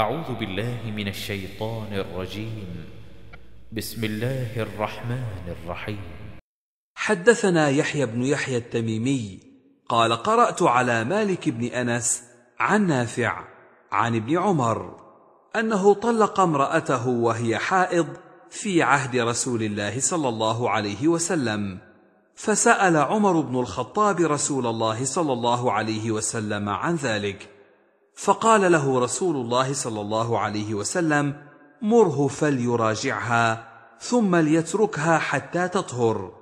أعوذ بالله من الشيطان الرجيم بسم الله الرحمن الرحيم حدثنا يحيى بن يحيى التميمي قال قرأت على مالك بن أنس عن نافع عن ابن عمر أنه طلق امرأته وهي حائض في عهد رسول الله صلى الله عليه وسلم فسأل عمر بن الخطاب رسول الله صلى الله عليه وسلم عن ذلك فقال له رسول الله صلى الله عليه وسلم مره فليراجعها ثم ليتركها حتى تطهر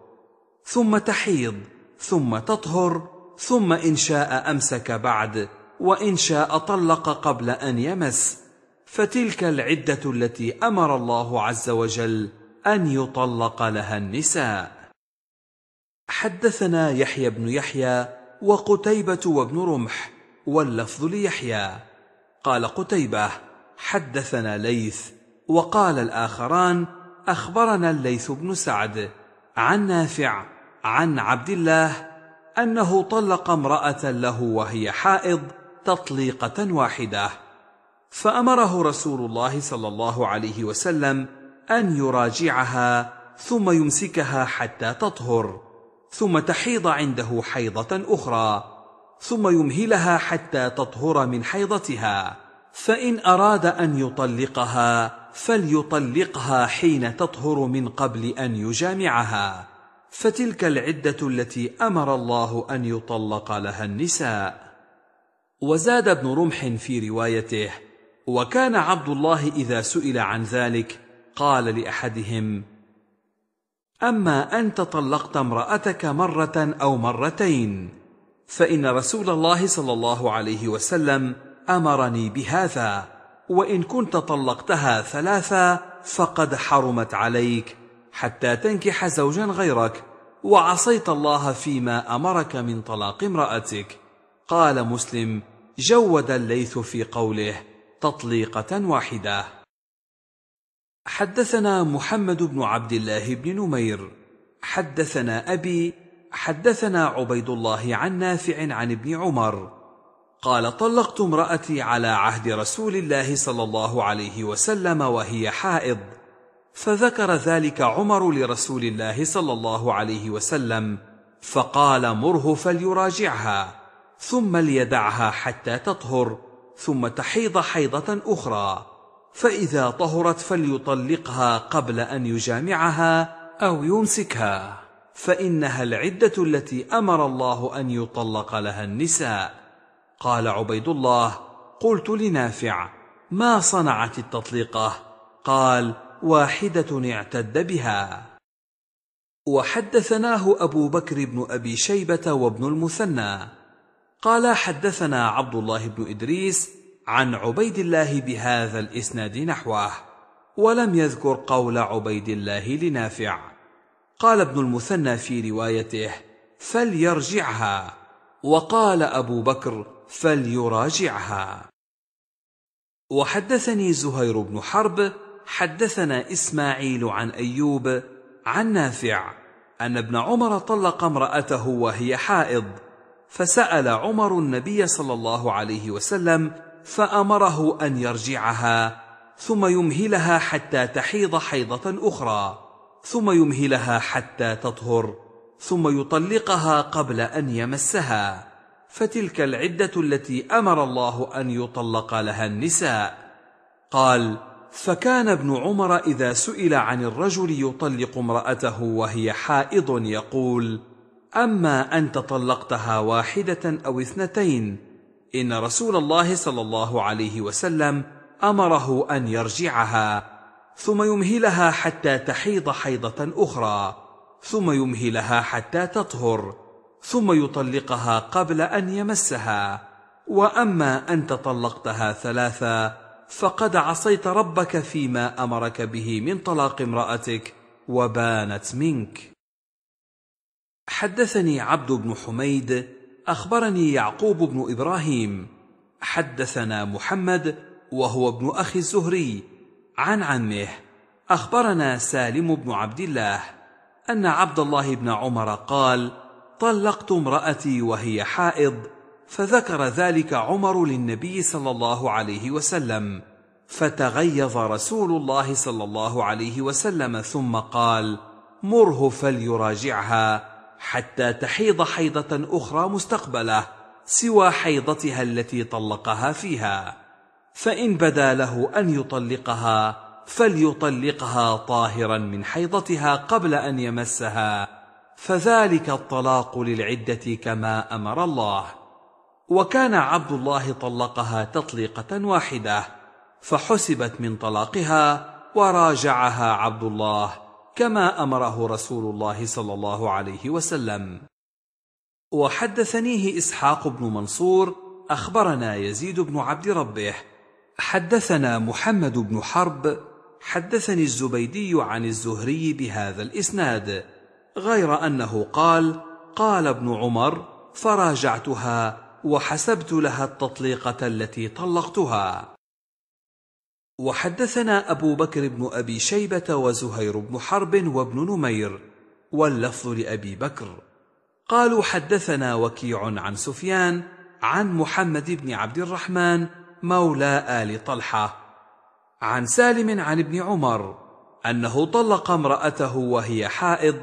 ثم تحيض ثم تطهر ثم ان شاء امسك بعد وان شاء طلق قبل ان يمس فتلك العده التي امر الله عز وجل ان يطلق لها النساء حدثنا يحيى بن يحيى وقتيبه وابن رمح واللفظ ليحيى قال قتيبه حدثنا ليث وقال الاخران اخبرنا الليث بن سعد عن نافع عن عبد الله انه طلق امراه له وهي حائض تطليقه واحده فامره رسول الله صلى الله عليه وسلم ان يراجعها ثم يمسكها حتى تطهر ثم تحيض عنده حيضه اخرى ثم يمهلها حتى تطهر من حيضتها فان اراد ان يطلقها فليطلقها حين تطهر من قبل ان يجامعها فتلك العده التي امر الله ان يطلق لها النساء وزاد ابن رمح في روايته وكان عبد الله اذا سئل عن ذلك قال لاحدهم اما انت طلقت امراتك مره او مرتين فان رسول الله صلى الله عليه وسلم امرني بهذا وان كنت طلقتها ثلاثا فقد حرمت عليك حتى تنكح زوجا غيرك وعصيت الله فيما امرك من طلاق امراتك قال مسلم جود الليث في قوله تطليقه واحده حدثنا محمد بن عبد الله بن نمير حدثنا ابي حدثنا عبيد الله عن نافع عن ابن عمر قال طلقت امراتي على عهد رسول الله صلى الله عليه وسلم وهي حائض فذكر ذلك عمر لرسول الله صلى الله عليه وسلم فقال مره فليراجعها ثم ليدعها حتى تطهر ثم تحيض حيضه اخرى فاذا طهرت فليطلقها قبل ان يجامعها او يمسكها فانها العده التي امر الله ان يطلق لها النساء قال عبيد الله قلت لنافع ما صنعت التطليقه قال واحده اعتد بها وحدثناه ابو بكر بن ابي شيبه وابن المثنى قال حدثنا عبد الله بن ادريس عن عبيد الله بهذا الاسناد نحوه ولم يذكر قول عبيد الله لنافع قال ابن المثنى في روايته فليرجعها وقال ابو بكر فليراجعها وحدثني زهير بن حرب حدثنا اسماعيل عن ايوب عن نافع ان ابن عمر طلق امراته وهي حائض فسال عمر النبي صلى الله عليه وسلم فامره ان يرجعها ثم يمهلها حتى تحيض حيضه اخرى ثم يمهلها حتى تطهر ثم يطلقها قبل ان يمسها فتلك العده التي امر الله ان يطلق لها النساء قال فكان ابن عمر اذا سئل عن الرجل يطلق امراته وهي حائض يقول اما انت طلقتها واحده او اثنتين ان رسول الله صلى الله عليه وسلم امره ان يرجعها ثم يمهلها حتى تحيض حيضة أخرى ثم يمهلها حتى تطهر ثم يطلقها قبل أن يمسها وأما أن طلقتها ثلاثا فقد عصيت ربك فيما أمرك به من طلاق امرأتك وبانت منك حدثني عبد بن حميد أخبرني يعقوب بن إبراهيم حدثنا محمد وهو ابن أخي الزهري عن عمه اخبرنا سالم بن عبد الله ان عبد الله بن عمر قال طلقت امراتي وهي حائض فذكر ذلك عمر للنبي صلى الله عليه وسلم فتغيظ رسول الله صلى الله عليه وسلم ثم قال مره فليراجعها حتى تحيض حيضه اخرى مستقبله سوى حيضتها التي طلقها فيها فان بدا له ان يطلقها فليطلقها طاهرا من حيضتها قبل ان يمسها فذلك الطلاق للعده كما امر الله وكان عبد الله طلقها تطليقه واحده فحسبت من طلاقها وراجعها عبد الله كما امره رسول الله صلى الله عليه وسلم وحدثنيه اسحاق بن منصور اخبرنا يزيد بن عبد ربه حدثنا محمد بن حرب حدثني الزبيدي عن الزهري بهذا الاسناد غير انه قال قال ابن عمر فراجعتها وحسبت لها التطليقه التي طلقتها وحدثنا ابو بكر بن ابي شيبه وزهير بن حرب وابن نمير واللفظ لابي بكر قالوا حدثنا وكيع عن سفيان عن محمد بن عبد الرحمن مولى ال طلحه عن سالم عن ابن عمر انه طلق امراته وهي حائض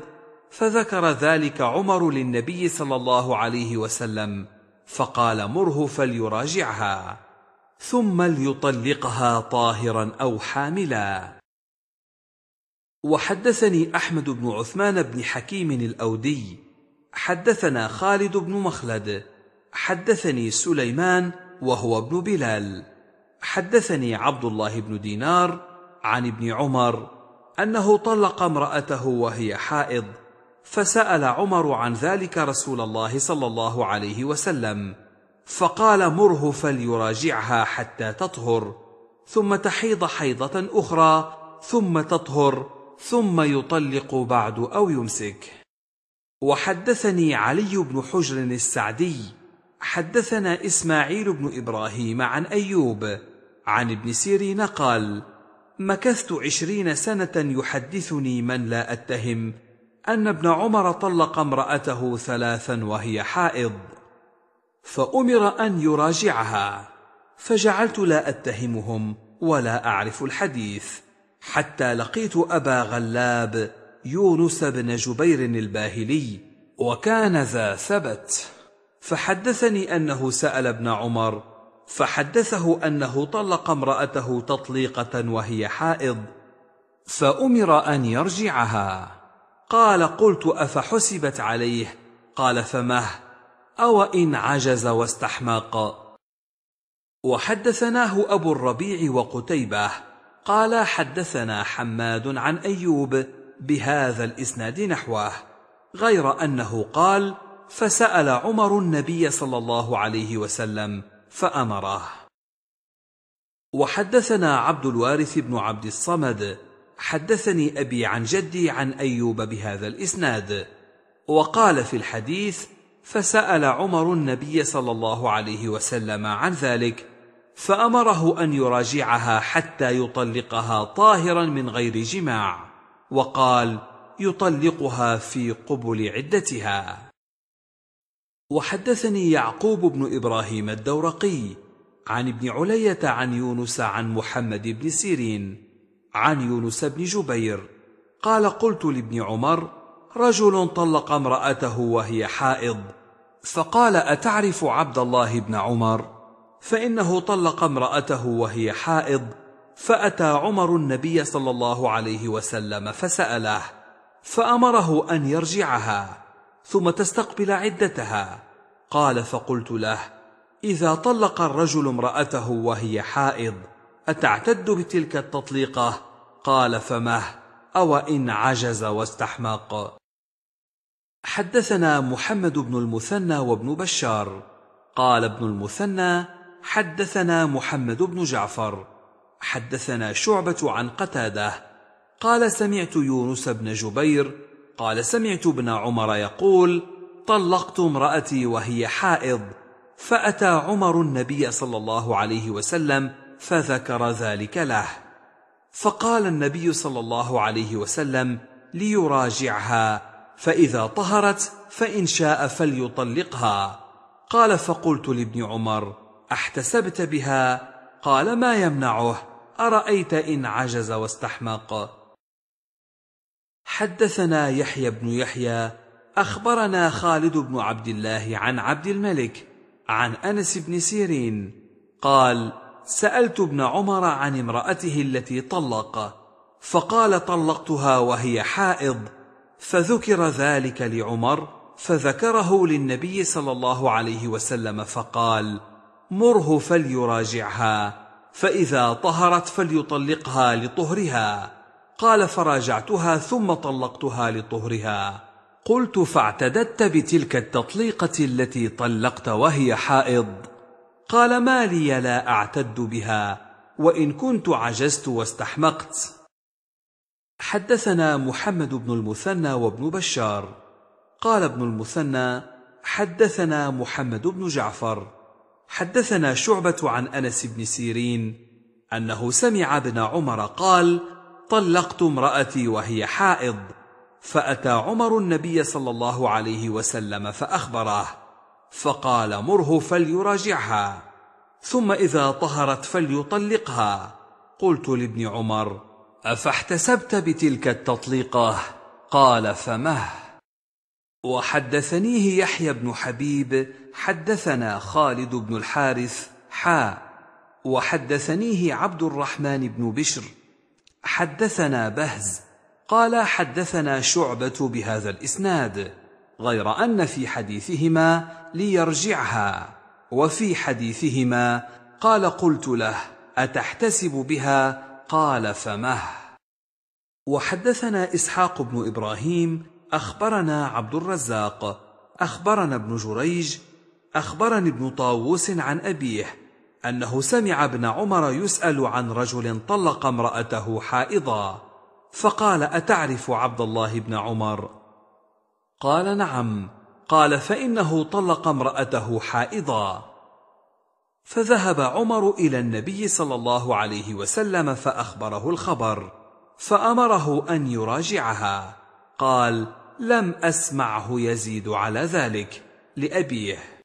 فذكر ذلك عمر للنبي صلى الله عليه وسلم فقال مره فليراجعها ثم ليطلقها طاهرا او حاملا وحدثني احمد بن عثمان بن حكيم الاودي حدثنا خالد بن مخلد حدثني سليمان وهو ابن بلال حدثني عبد الله بن دينار عن ابن عمر انه طلق امراته وهي حائض فسال عمر عن ذلك رسول الله صلى الله عليه وسلم فقال مره فليراجعها حتى تطهر ثم تحيض حيضه اخرى ثم تطهر ثم يطلق بعد او يمسك وحدثني علي بن حجر السعدي حدثنا إسماعيل بن إبراهيم عن أيوب عن ابن سيرين قال مكثت عشرين سنة يحدثني من لا أتهم أن ابن عمر طلق امرأته ثلاثا وهي حائض فأمر أن يراجعها فجعلت لا أتهمهم ولا أعرف الحديث حتى لقيت أبا غلاب يونس بن جبير الباهلي وكان ذا ثبت فحدثني انه سال ابن عمر فحدثه انه طلق امراته تطليقه وهي حائض فامر ان يرجعها قال قلت افحسبت عليه قال فمه او ان عجز واستحمق وحدثناه ابو الربيع وقتيبه قال حدثنا حماد عن ايوب بهذا الاسناد نحوه غير انه قال فسال عمر النبي صلى الله عليه وسلم فامره وحدثنا عبد الوارث بن عبد الصمد حدثني ابي عن جدي عن ايوب بهذا الاسناد وقال في الحديث فسال عمر النبي صلى الله عليه وسلم عن ذلك فامره ان يراجعها حتى يطلقها طاهرا من غير جماع وقال يطلقها في قبل عدتها وحدثني يعقوب بن ابراهيم الدورقي عن ابن علية عن يونس عن محمد بن سيرين عن يونس بن جبير قال قلت لابن عمر رجل طلق امرأته وهي حائض فقال أتعرف عبد الله بن عمر فإنه طلق امرأته وهي حائض فأتى عمر النبي صلى الله عليه وسلم فسأله فأمره أن يرجعها ثم تستقبل عدتها قال فقلت له اذا طلق الرجل امراته وهي حائض اتعتد بتلك التطليقه قال فمه او ان عجز واستحمق حدثنا محمد بن المثنى وابن بشار قال ابن المثنى حدثنا محمد بن جعفر حدثنا شعبه عن قتاده قال سمعت يونس بن جبير قال سمعت ابن عمر يقول طلقت امرأتي وهي حائض فأتى عمر النبي صلى الله عليه وسلم فذكر ذلك له فقال النبي صلى الله عليه وسلم ليراجعها فإذا طهرت فإن شاء فليطلقها قال فقلت لابن عمر احتسبت بها قال ما يمنعه أرأيت إن عجز واستحمق حدثنا يحيى بن يحيى اخبرنا خالد بن عبد الله عن عبد الملك عن انس بن سيرين قال سالت ابن عمر عن امراته التي طلق فقال طلقتها وهي حائض فذكر ذلك لعمر فذكره للنبي صلى الله عليه وسلم فقال مره فليراجعها فاذا طهرت فليطلقها لطهرها قال فراجعتها ثم طلقتها لطهرها قلت فاعتددت بتلك التطليقه التي طلقت وهي حائض قال ما لي لا اعتد بها وان كنت عجزت واستحمقت حدثنا محمد بن المثنى وابن بشار قال ابن المثنى حدثنا محمد بن جعفر حدثنا شعبه عن انس بن سيرين انه سمع ابن عمر قال طلقت امرأتي وهي حائض فأتى عمر النبي صلى الله عليه وسلم فأخبره فقال مره فليراجعها ثم إذا طهرت فليطلقها قلت لابن عمر أفاحتسبت بتلك التطليقة قال فمه وحدثنيه يحيى بن حبيب حدثنا خالد بن الحارث حا وحدثنيه عبد الرحمن بن بشر حدثنا بهز قال حدثنا شعبة بهذا الإسناد غير أن في حديثهما ليرجعها وفي حديثهما قال قلت له أتحتسب بها قال فمه وحدثنا إسحاق بن إبراهيم أخبرنا عبد الرزاق أخبرنا ابن جريج أخبرني ابن طاووس عن أبيه أنه سمع ابن عمر يسأل عن رجل طلق امرأته حائضا فقال أتعرف عبد الله بن عمر؟ قال نعم قال فإنه طلق امرأته حائضا فذهب عمر إلى النبي صلى الله عليه وسلم فأخبره الخبر فأمره أن يراجعها قال لم أسمعه يزيد على ذلك لأبيه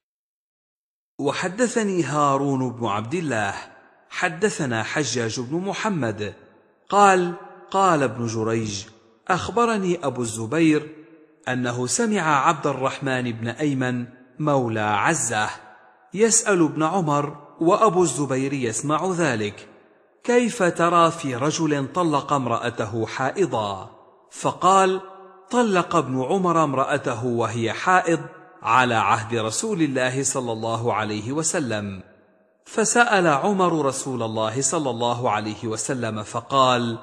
وحدثني هارون بن عبد الله حدثنا حجاج بن محمد قال قال ابن جريج اخبرني ابو الزبير انه سمع عبد الرحمن بن ايمن مولى عزه يسال ابن عمر وابو الزبير يسمع ذلك كيف ترى في رجل طلق امراته حائضا فقال طلق ابن عمر امراته وهي حائض على عهد رسول الله صلى الله عليه وسلم فسال عمر رسول الله صلى الله عليه وسلم فقال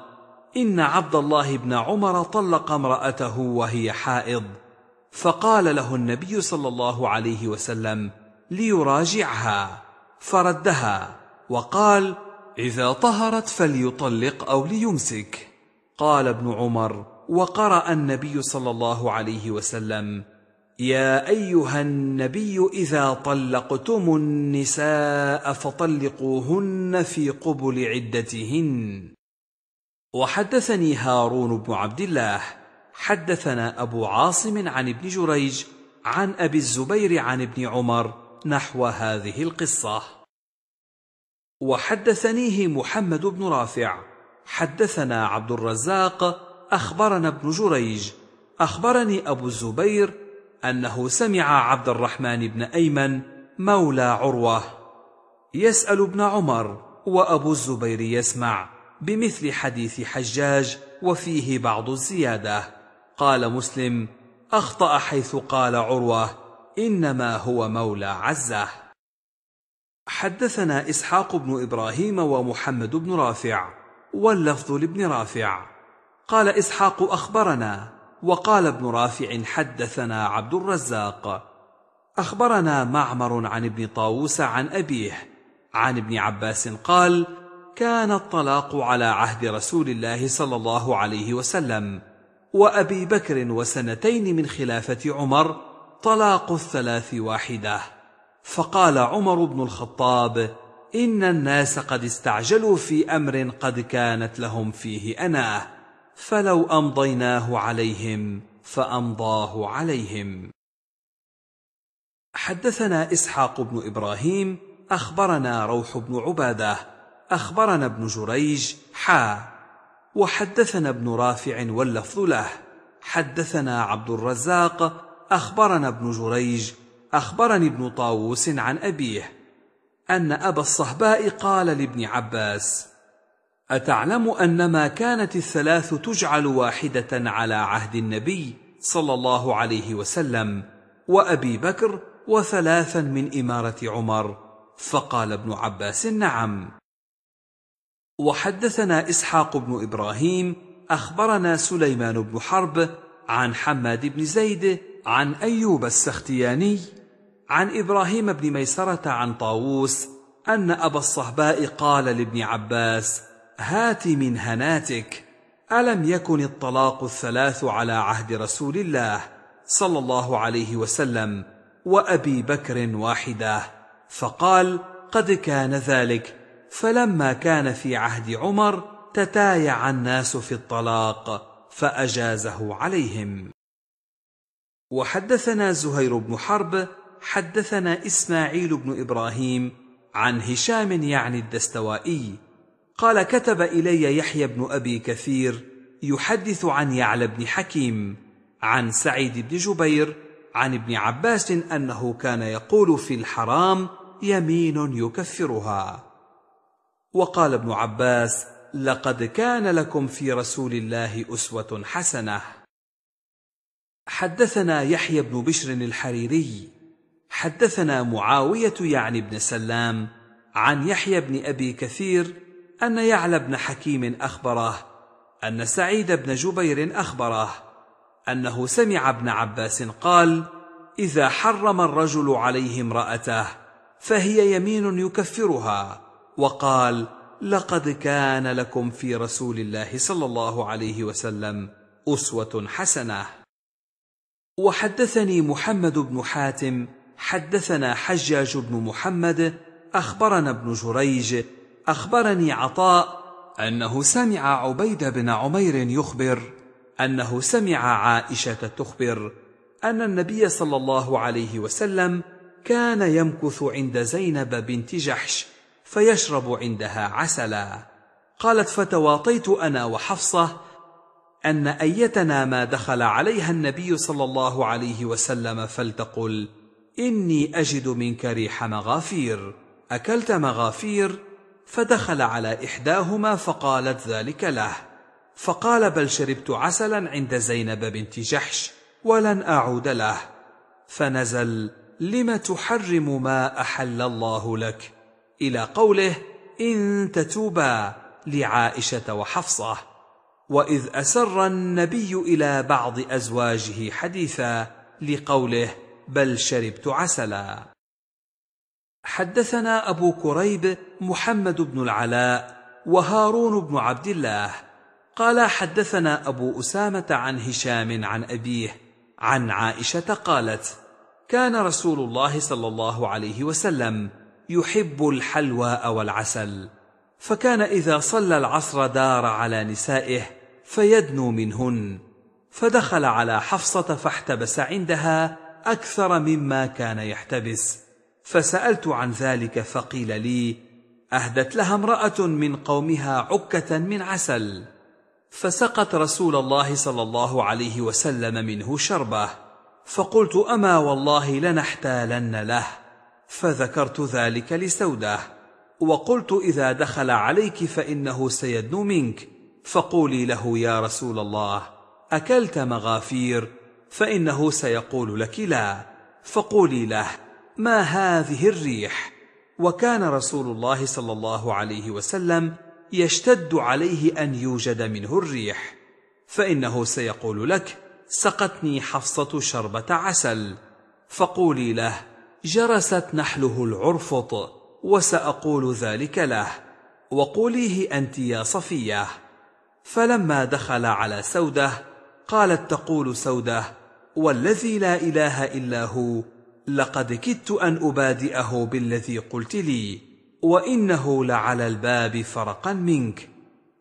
ان عبد الله بن عمر طلق امراته وهي حائض فقال له النبي صلى الله عليه وسلم ليراجعها فردها وقال اذا طهرت فليطلق او ليمسك قال ابن عمر وقرا النبي صلى الله عليه وسلم يا ايها النبي اذا طلقتم النساء فطلقوهن في قبل عدتهن وحدثني هارون بن عبد الله حدثنا ابو عاصم عن ابن جريج عن ابي الزبير عن ابن عمر نحو هذه القصه وحدثنيه محمد بن رافع حدثنا عبد الرزاق اخبرنا ابن جريج اخبرني ابو الزبير أنه سمع عبد الرحمن بن أيمن مولى عروة يسأل ابن عمر وأبو الزبير يسمع بمثل حديث حجاج وفيه بعض الزيادة قال مسلم أخطأ حيث قال عروة إنما هو مولى عزة حدثنا إسحاق بن إبراهيم ومحمد بن رافع واللفظ لابن رافع قال إسحاق أخبرنا وقال ابن رافع حدثنا عبد الرزاق اخبرنا معمر عن ابن طاووس عن ابيه عن ابن عباس قال كان الطلاق على عهد رسول الله صلى الله عليه وسلم وابي بكر وسنتين من خلافه عمر طلاق الثلاث واحده فقال عمر بن الخطاب ان الناس قد استعجلوا في امر قد كانت لهم فيه اناه فلو امضيناه عليهم فامضاه عليهم حدثنا اسحاق بن ابراهيم اخبرنا روح بن عباده اخبرنا ابن جريج حا وحدثنا ابن رافع واللفظ له حدثنا عبد الرزاق اخبرنا ابن جريج اخبرني ابن طاووس عن ابيه ان ابا الصهباء قال لابن عباس أتعلم أن ما كانت الثلاث تجعل واحدة على عهد النبي صلى الله عليه وسلم وأبي بكر وثلاثا من إمارة عمر فقال ابن عباس نعم وحدثنا إسحاق بن إبراهيم أخبرنا سليمان بن حرب عن حماد بن زيد عن أيوب السختياني عن إبراهيم بن ميسرة عن طاووس أن أبا الصهباء قال لابن عباس هات من هناتك الم يكن الطلاق الثلاث على عهد رسول الله صلى الله عليه وسلم وابي بكر واحده فقال قد كان ذلك فلما كان في عهد عمر تتايع الناس في الطلاق فاجازه عليهم وحدثنا زهير بن حرب حدثنا اسماعيل بن ابراهيم عن هشام يعني الدستوائي قال كتب الي يحيى بن ابي كثير يحدث عن يعلى بن حكيم عن سعيد بن جبير عن ابن عباس انه كان يقول في الحرام يمين يكفرها وقال ابن عباس لقد كان لكم في رسول الله اسوه حسنه حدثنا يحيى بن بشر الحريري حدثنا معاويه يعني بن سلام عن يحيى بن ابي كثير أن يعلى بن حكيم أخبره أن سعيد بن جبير أخبره أنه سمع ابن عباس قال إذا حرم الرجل عليه امرأته فهي يمين يكفرها وقال لقد كان لكم في رسول الله صلى الله عليه وسلم أسوة حسنة وحدثني محمد بن حاتم حدثنا حجاج بن محمد أخبرنا ابن جريج اخبرني عطاء انه سمع عبيد بن عمير يخبر انه سمع عائشه تخبر ان النبي صلى الله عليه وسلم كان يمكث عند زينب بنت جحش فيشرب عندها عسلا قالت فتواطيت انا وحفصه ان ايتنا ما دخل عليها النبي صلى الله عليه وسلم فلتقل اني اجد منك ريح مغافير اكلت مغافير فدخل على إحداهما فقالت ذلك له فقال بل شربت عسلا عند زينب بنت جحش ولن أعود له فنزل لم تحرم ما أحل الله لك إلى قوله إن تتوبا لعائشة وحفصة وإذ أسر النبي إلى بعض أزواجه حديثا لقوله بل شربت عسلا حدثنا أبو كريب محمد بن العلاء وهارون بن عبد الله قال حدثنا أبو أسامة عن هشام عن أبيه عن عائشة قالت كان رسول الله صلى الله عليه وسلم يحب الحلواء والعسل فكان إذا صلى العصر دار على نسائه فيدنو منهن فدخل على حفصة فاحتبس عندها أكثر مما كان يحتبس فسالت عن ذلك فقيل لي اهدت لها امراه من قومها عكه من عسل فسقت رسول الله صلى الله عليه وسلم منه شربه فقلت اما والله لنحتالن له فذكرت ذلك لسوده وقلت اذا دخل عليك فانه سيدنو منك فقولي له يا رسول الله اكلت مغافير فانه سيقول لك لا فقولي له ما هذه الريح وكان رسول الله صلى الله عليه وسلم يشتد عليه ان يوجد منه الريح فانه سيقول لك سقتني حفصه شربه عسل فقولي له جرست نحله العرفط وساقول ذلك له وقوليه انت يا صفيه فلما دخل على سوده قالت تقول سوده والذي لا اله الا هو لقد كدت أن أبادئه بالذي قلت لي وإنه لعلى الباب فرقا منك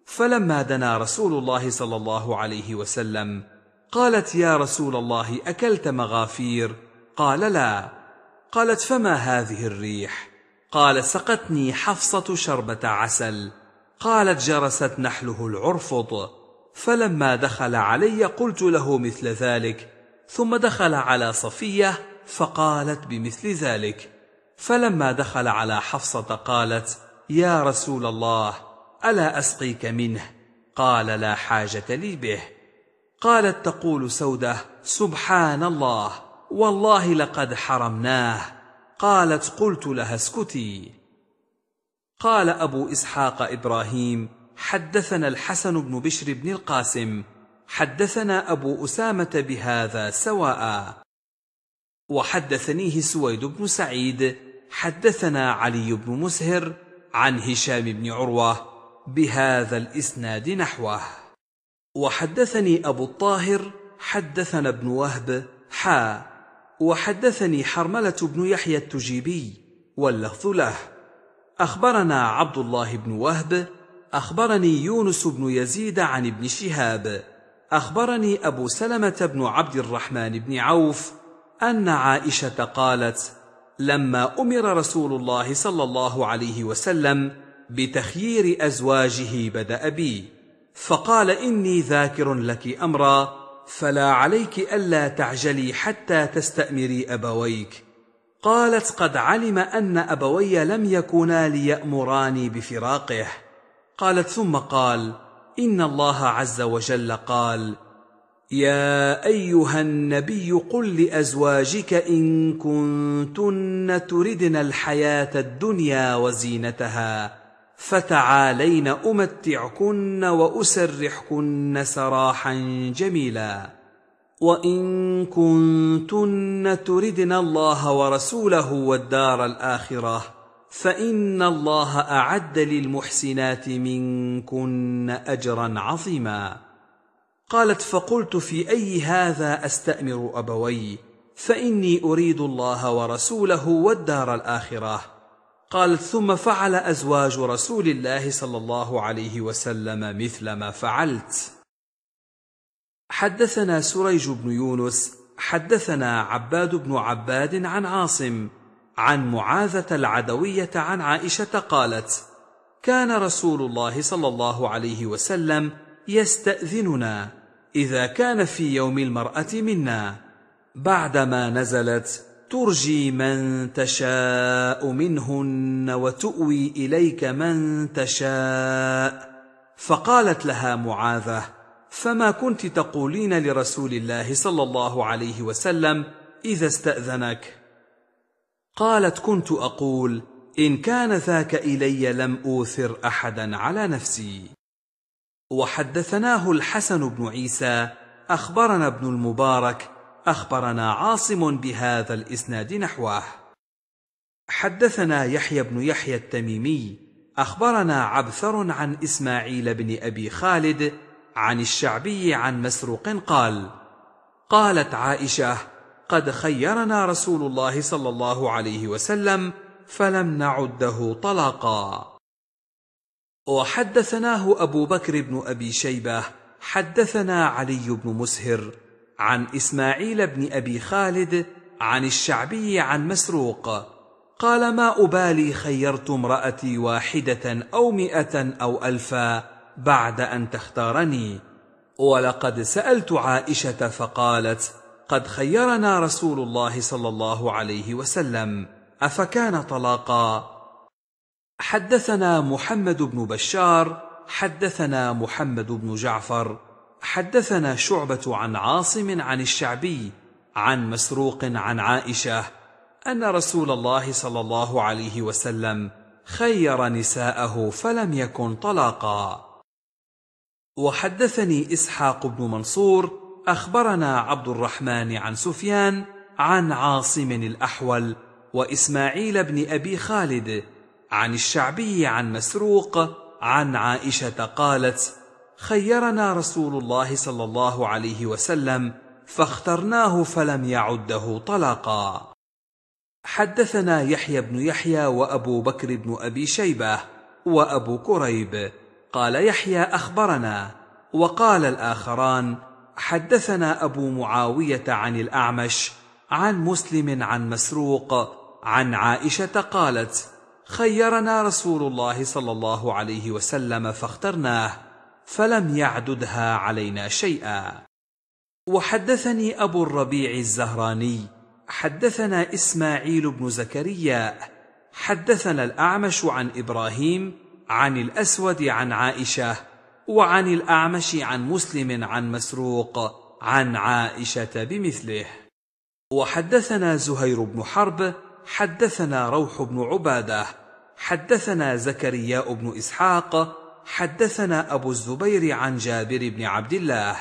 فلما دنا رسول الله صلى الله عليه وسلم قالت يا رسول الله أكلت مغافير قال لا قالت فما هذه الريح قال سقتني حفصة شربة عسل قالت جرست نحله العرفض فلما دخل علي قلت له مثل ذلك ثم دخل على صفيه فقالت بمثل ذلك فلما دخل على حفصة قالت يا رسول الله ألا أسقيك منه قال لا حاجة لي به قالت تقول سودة سبحان الله والله لقد حرمناه قالت قلت لها اسكتي قال أبو إسحاق إبراهيم حدثنا الحسن بن بشر بن القاسم حدثنا أبو أسامة بهذا سواء وحدثنيه سويد بن سعيد حدثنا علي بن مسهر عن هشام بن عروه بهذا الاسناد نحوه وحدثني ابو الطاهر حدثنا ابن وهب حا وحدثني حرمله بن يحيى التجيبي واللفظ له اخبرنا عبد الله بن وهب اخبرني يونس بن يزيد عن ابن شهاب اخبرني ابو سلمه بن عبد الرحمن بن عوف ان عائشه قالت لما امر رسول الله صلى الله عليه وسلم بتخيير ازواجه بدا بي فقال اني ذاكر لك امرا فلا عليك الا تعجلي حتى تستامري ابويك قالت قد علم ان ابوي لم يكونا ليامراني بفراقه قالت ثم قال ان الله عز وجل قال يا ايها النبي قل لازواجك ان كنتن تردن الحياه الدنيا وزينتها فتعالين امتعكن واسرحكن سراحا جميلا وان كنتن تردن الله ورسوله والدار الاخره فان الله اعد للمحسنات منكن اجرا عظيما قالت فقلت في أي هذا أستأمر أبوي فإني أريد الله ورسوله والدار الآخرة قالت ثم فعل أزواج رسول الله صلى الله عليه وسلم مثل ما فعلت حدثنا سريج بن يونس حدثنا عباد بن عباد عن عاصم عن معاذة العدوية عن عائشة قالت: كان رسول الله صلى الله عليه وسلم يستأذننا إذا كان في يوم المرأة منا بعدما نزلت ترجي من تشاء منهن وتؤوي إليك من تشاء فقالت لها معاذة فما كنت تقولين لرسول الله صلى الله عليه وسلم إذا استأذنك قالت كنت أقول إن كان ذاك إلي لم أوثر أحدا على نفسي وحدثناه الحسن بن عيسى اخبرنا ابن المبارك اخبرنا عاصم بهذا الاسناد نحوه حدثنا يحيى بن يحيى التميمي اخبرنا عبثر عن اسماعيل بن ابي خالد عن الشعبي عن مسروق قال قالت عائشه قد خيرنا رسول الله صلى الله عليه وسلم فلم نعده طلاقا وحدثناه أبو بكر بن أبي شيبة حدثنا علي بن مسهر عن إسماعيل بن أبي خالد عن الشعبي عن مسروق قال ما أبالي خيرت امرأتي واحدة أو مئة أو ألفا بعد أن تختارني ولقد سألت عائشة فقالت قد خيرنا رسول الله صلى الله عليه وسلم أفكان طلاقا حدثنا محمد بن بشار حدثنا محمد بن جعفر حدثنا شعبه عن عاصم عن الشعبي عن مسروق عن عائشه ان رسول الله صلى الله عليه وسلم خير نساءه فلم يكن طلاقا وحدثني اسحاق بن منصور اخبرنا عبد الرحمن عن سفيان عن عاصم الاحول واسماعيل بن ابي خالد عن الشعبي عن مسروق عن عائشه قالت خيرنا رسول الله صلى الله عليه وسلم فاخترناه فلم يعده طلاقا حدثنا يحيى بن يحيى وابو بكر بن ابي شيبه وابو كريب قال يحيى اخبرنا وقال الاخران حدثنا ابو معاويه عن الاعمش عن مسلم عن مسروق عن عائشه قالت خيرنا رسول الله صلى الله عليه وسلم فاخترناه فلم يعددها علينا شيئا وحدثني ابو الربيع الزهراني حدثنا اسماعيل بن زكريا حدثنا الاعمش عن ابراهيم عن الاسود عن عائشه وعن الاعمش عن مسلم عن مسروق عن عائشه بمثله وحدثنا زهير بن حرب حدثنا روح بن عباده حدثنا زكريا بن اسحاق حدثنا ابو الزبير عن جابر بن عبد الله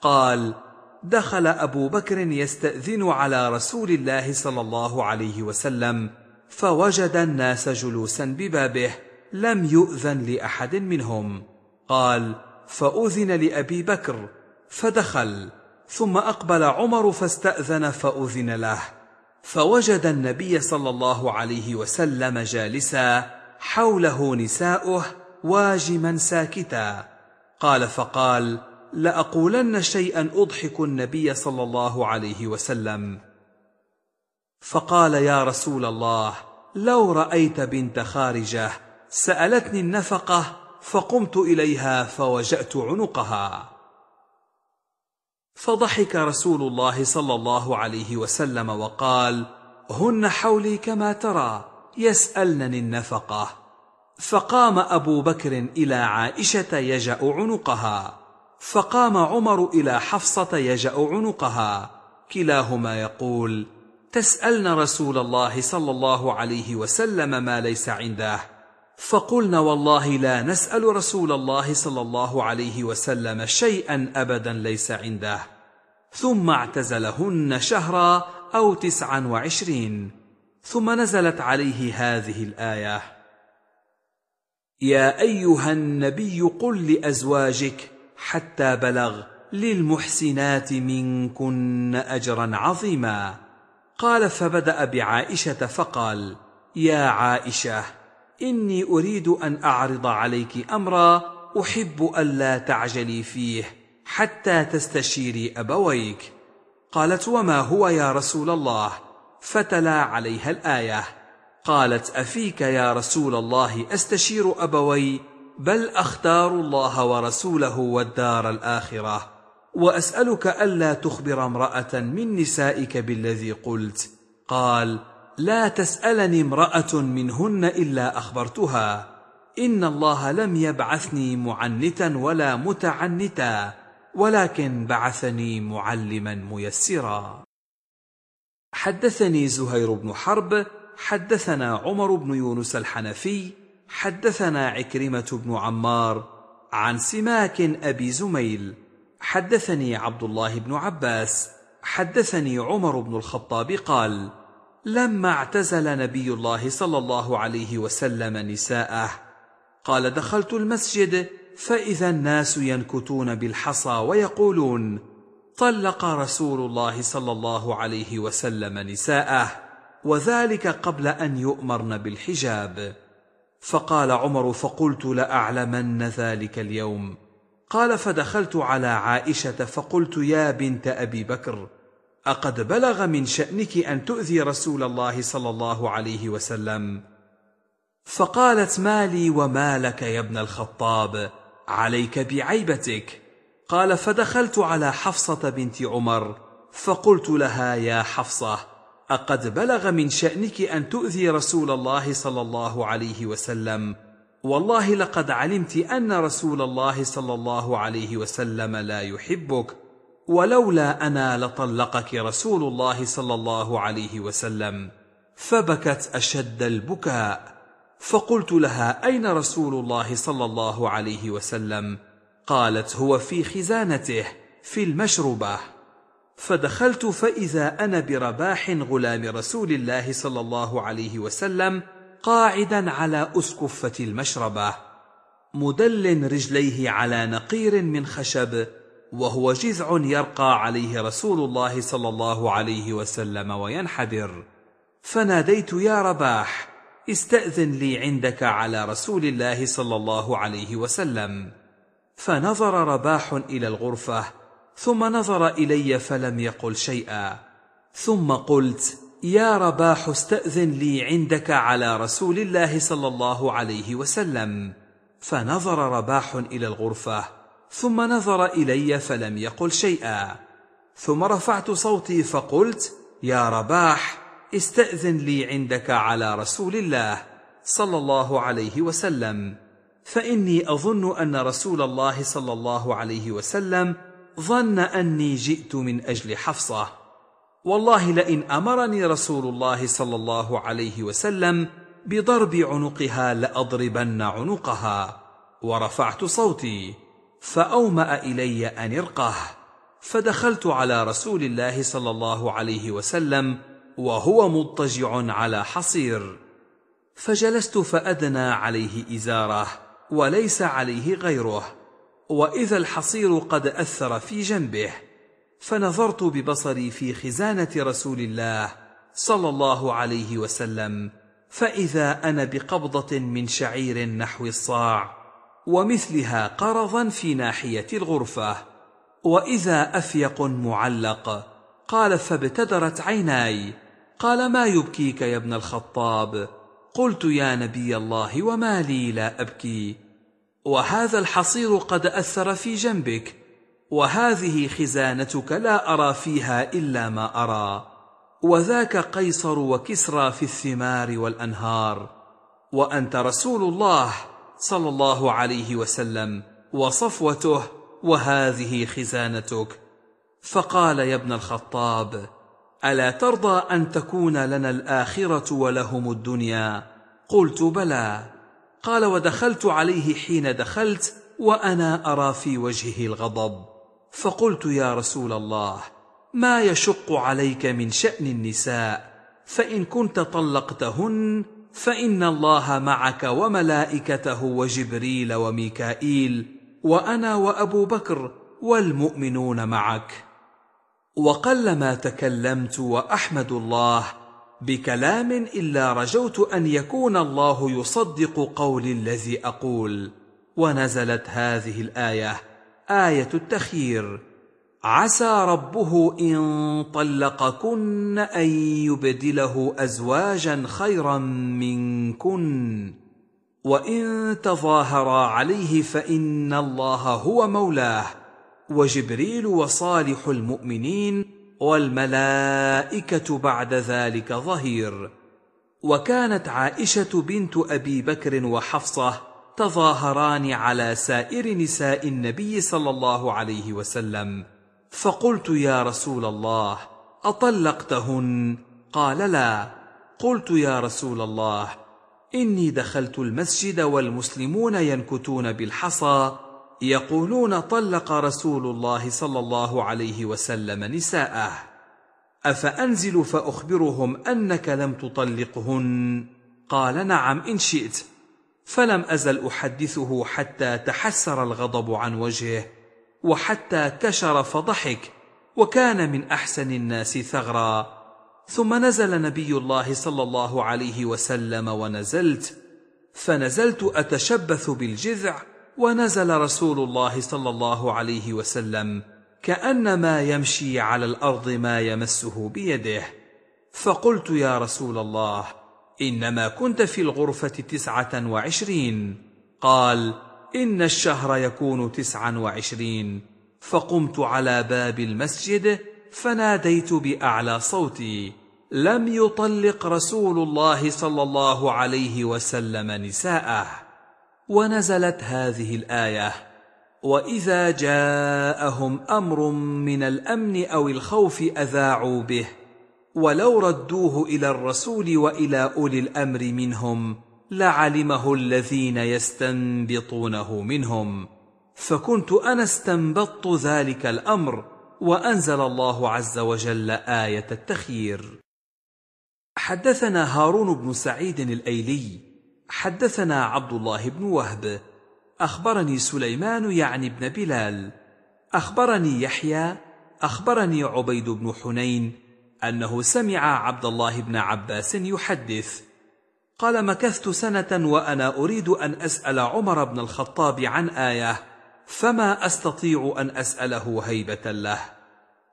قال دخل ابو بكر يستاذن على رسول الله صلى الله عليه وسلم فوجد الناس جلوسا ببابه لم يؤذن لاحد منهم قال فاذن لابي بكر فدخل ثم اقبل عمر فاستاذن فاذن له فوجد النبي صلى الله عليه وسلم جالسا حوله نساؤه واجما ساكتا قال فقال لاقولن شيئا اضحك النبي صلى الله عليه وسلم فقال يا رسول الله لو رايت بنت خارجه سالتني النفقه فقمت اليها فوجات عنقها فضحك رسول الله صلى الله عليه وسلم وقال هن حولي كما ترى يسألنني النفقة فقام أبو بكر إلى عائشة يجأ عنقها فقام عمر إلى حفصة يجأ عنقها كلاهما يقول تسألن رسول الله صلى الله عليه وسلم ما ليس عنده فقلنا والله لا نسأل رسول الله صلى الله عليه وسلم شيئا أبدا ليس عنده ثم اعتزلهن شهرا أو تسعا وعشرين ثم نزلت عليه هذه الآية يا أيها النبي قل لأزواجك حتى بلغ للمحسنات منكن أجرا عظيما قال فبدأ بعائشة فقال يا عائشة اني اريد ان اعرض عليك امرا احب الا تعجلي فيه حتى تستشيري ابويك قالت وما هو يا رسول الله فتلا عليها الايه قالت افيك يا رسول الله استشير ابوي بل اختار الله ورسوله والدار الاخره واسالك الا تخبر امراه من نسائك بالذي قلت قال لا تسالني امراه منهن الا اخبرتها ان الله لم يبعثني معنتا ولا متعنتا ولكن بعثني معلما ميسرا حدثني زهير بن حرب حدثنا عمر بن يونس الحنفي حدثنا عكرمه بن عمار عن سماك ابي زميل حدثني عبد الله بن عباس حدثني عمر بن الخطاب قال لما اعتزل نبي الله صلى الله عليه وسلم نساءه قال دخلت المسجد فاذا الناس ينكتون بالحصى ويقولون طلق رسول الله صلى الله عليه وسلم نساءه وذلك قبل ان يؤمرن بالحجاب فقال عمر فقلت لاعلمن ذلك اليوم قال فدخلت على عائشه فقلت يا بنت ابي بكر اقد بلغ من شانك ان تؤذي رسول الله صلى الله عليه وسلم فقالت ما لي وما لك يا ابن الخطاب عليك بعيبتك قال فدخلت على حفصه بنت عمر فقلت لها يا حفصه اقد بلغ من شانك ان تؤذي رسول الله صلى الله عليه وسلم والله لقد علمت ان رسول الله صلى الله عليه وسلم لا يحبك ولولا انا لطلقك رسول الله صلى الله عليه وسلم فبكت اشد البكاء فقلت لها اين رسول الله صلى الله عليه وسلم قالت هو في خزانته في المشربه فدخلت فاذا انا برباح غلام رسول الله صلى الله عليه وسلم قاعدا على اسكفه المشربه مدل رجليه على نقير من خشب وهو جذع يرقى عليه رسول الله صلى الله عليه وسلم وينحدر فناديت يا رباح استاذن لي عندك على رسول الله صلى الله عليه وسلم فنظر رباح الى الغرفه ثم نظر الي فلم يقل شيئا ثم قلت يا رباح استاذن لي عندك على رسول الله صلى الله عليه وسلم فنظر رباح الى الغرفه ثم نظر الي فلم يقل شيئا ثم رفعت صوتي فقلت يا رباح استاذن لي عندك على رسول الله صلى الله عليه وسلم فاني اظن ان رسول الله صلى الله عليه وسلم ظن اني جئت من اجل حفصه والله لئن امرني رسول الله صلى الله عليه وسلم بضرب عنقها لاضربن عنقها ورفعت صوتي فأومأ إلي أن ارقه فدخلت على رسول الله صلى الله عليه وسلم وهو مضطجع على حصير فجلست فأدنى عليه إزاره وليس عليه غيره وإذا الحصير قد أثر في جنبه فنظرت ببصري في خزانة رسول الله صلى الله عليه وسلم فإذا أنا بقبضة من شعير نحو الصاع ومثلها قرضا في ناحية الغرفة وإذا أفيق معلق قال فابتدرت عيناي قال ما يبكيك يا ابن الخطاب قلت يا نبي الله وما لي لا أبكي وهذا الحصير قد أثر في جنبك وهذه خزانتك لا أرى فيها إلا ما أرى وذاك قيصر وكسرى في الثمار والأنهار وأنت رسول الله صلى الله عليه وسلم وصفوته وهذه خزانتك فقال يا ابن الخطاب الا ترضى ان تكون لنا الاخره ولهم الدنيا قلت بلى قال ودخلت عليه حين دخلت وانا ارى في وجهه الغضب فقلت يا رسول الله ما يشق عليك من شان النساء فان كنت طلقتهن فان الله معك وملائكته وجبريل وميكائيل وانا وابو بكر والمؤمنون معك وقلما تكلمت واحمد الله بكلام الا رجوت ان يكون الله يصدق قولي الذي اقول ونزلت هذه الايه ايه التخيير عسى ربه إن طلقكن أن يبدله أزواجا خيرا منكن وإن تظاهرا عليه فإن الله هو مولاه وجبريل وصالح المؤمنين والملائكة بعد ذلك ظهير وكانت عائشة بنت أبي بكر وحفصة تظاهران على سائر نساء النبي صلى الله عليه وسلم فقلت يا رسول الله اطلقتهن قال لا قلت يا رسول الله اني دخلت المسجد والمسلمون ينكتون بالحصى يقولون طلق رسول الله صلى الله عليه وسلم نساءه افانزل فاخبرهم انك لم تطلقهن قال نعم ان شئت فلم ازل احدثه حتى تحسر الغضب عن وجهه وحتى كشر فضحك وكان من احسن الناس ثغرا ثم نزل نبي الله صلى الله عليه وسلم ونزلت فنزلت اتشبث بالجذع ونزل رسول الله صلى الله عليه وسلم كانما يمشي على الارض ما يمسه بيده فقلت يا رسول الله انما كنت في الغرفه تسعه وعشرين قال إن الشهر يكون تسعا وعشرين فقمت على باب المسجد فناديت بأعلى صوتي لم يطلق رسول الله صلى الله عليه وسلم نساءه ونزلت هذه الآية وإذا جاءهم أمر من الأمن أو الخوف أذاعوا به ولو ردوه إلى الرسول وإلى أولي الأمر منهم لعلمه الذين يستنبطونه منهم فكنت انا استنبطت ذلك الامر وانزل الله عز وجل ايه التخيير حدثنا هارون بن سعيد الايلي حدثنا عبد الله بن وهب اخبرني سليمان يعني بن بلال اخبرني يحيى اخبرني عبيد بن حنين انه سمع عبد الله بن عباس يحدث قال مكثت سنة وأنا أريد أن أسأل عمر بن الخطاب عن آية فما أستطيع أن أسأله هيبة له